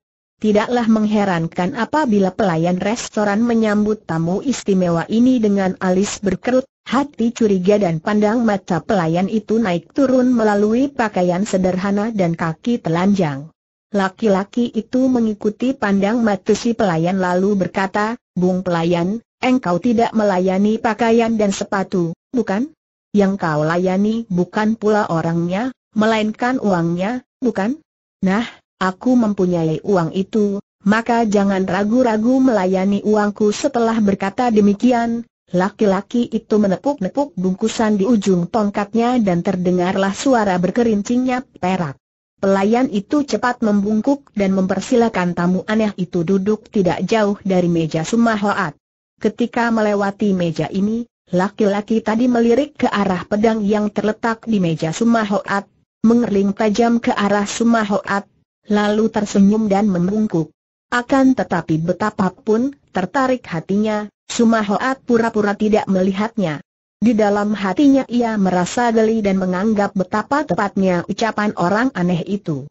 Tidaklah mengherankan apabila pelayan restoran menyambut tamu istimewa ini dengan alis berkerut, hati curiga dan pandang mata pelayan itu naik turun melalui pakaian sederhana dan kaki telanjang. Laki-laki itu mengikuti pandang mata si pelayan lalu berkata, Bung pelayan, engkau tidak melayani pakaian dan sepatu, bukan? Yang kau layani bukan pula orangnya, melainkan uangnya, bukan? Nah, aku mempunyai uang itu, maka jangan ragu-ragu melayani uangku setelah berkata demikian. Laki-laki itu menepuk-nepuk bungkusan di ujung tongkatnya dan terdengarlah suara berkerincingnya perak. Pelayan itu cepat membungkuk dan mempersilakan tamu aneh itu duduk tidak jauh dari meja Sumahoat. Ketika melewati meja ini, laki-laki tadi melirik ke arah pedang yang terletak di meja Sumahoat, mengerling tajam ke arah Sumahoat, lalu tersenyum dan membungkuk. Akan tetapi betapapun, tertarik hatinya, Sumahoat pura-pura tidak melihatnya. Di dalam hatinya ia merasa geli dan menganggap betapa tepatnya ucapan orang aneh itu.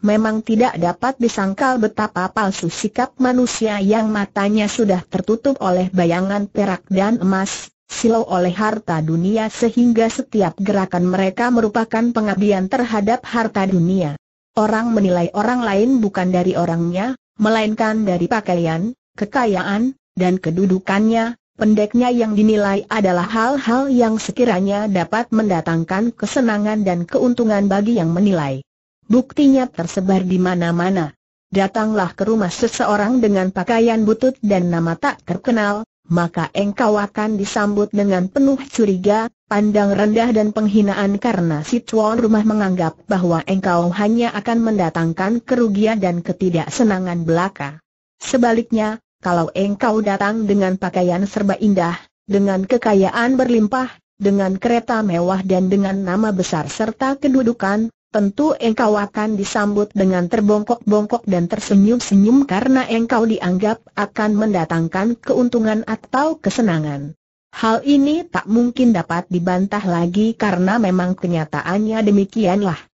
Memang tidak dapat disangkal betapa palsu sikap manusia yang matanya sudah tertutup oleh bayangan perak dan emas, silau oleh harta dunia sehingga setiap gerakan mereka merupakan pengabdian terhadap harta dunia. Orang menilai orang lain bukan dari orangnya, melainkan dari pakaian, kekayaan, dan kedudukannya, pendeknya yang dinilai adalah hal-hal yang sekiranya dapat mendatangkan kesenangan dan keuntungan bagi yang menilai. Buktinya tersebar di mana-mana. Datanglah ke rumah seseorang dengan pakaian butut dan nama tak terkenal, maka engkau akan disambut dengan penuh curiga, pandang rendah dan penghinaan karena si tuan rumah menganggap bahwa engkau hanya akan mendatangkan kerugian dan ketidaksenangan belaka. Sebaliknya, kalau engkau datang dengan pakaian serba indah, dengan kekayaan berlimpah, dengan kereta mewah dan dengan nama besar serta kedudukan, tentu engkau akan disambut dengan terbongkok-bongkok dan tersenyum-senyum karena engkau dianggap akan mendatangkan keuntungan atau kesenangan. Hal ini tak mungkin dapat dibantah lagi karena memang kenyataannya demikianlah.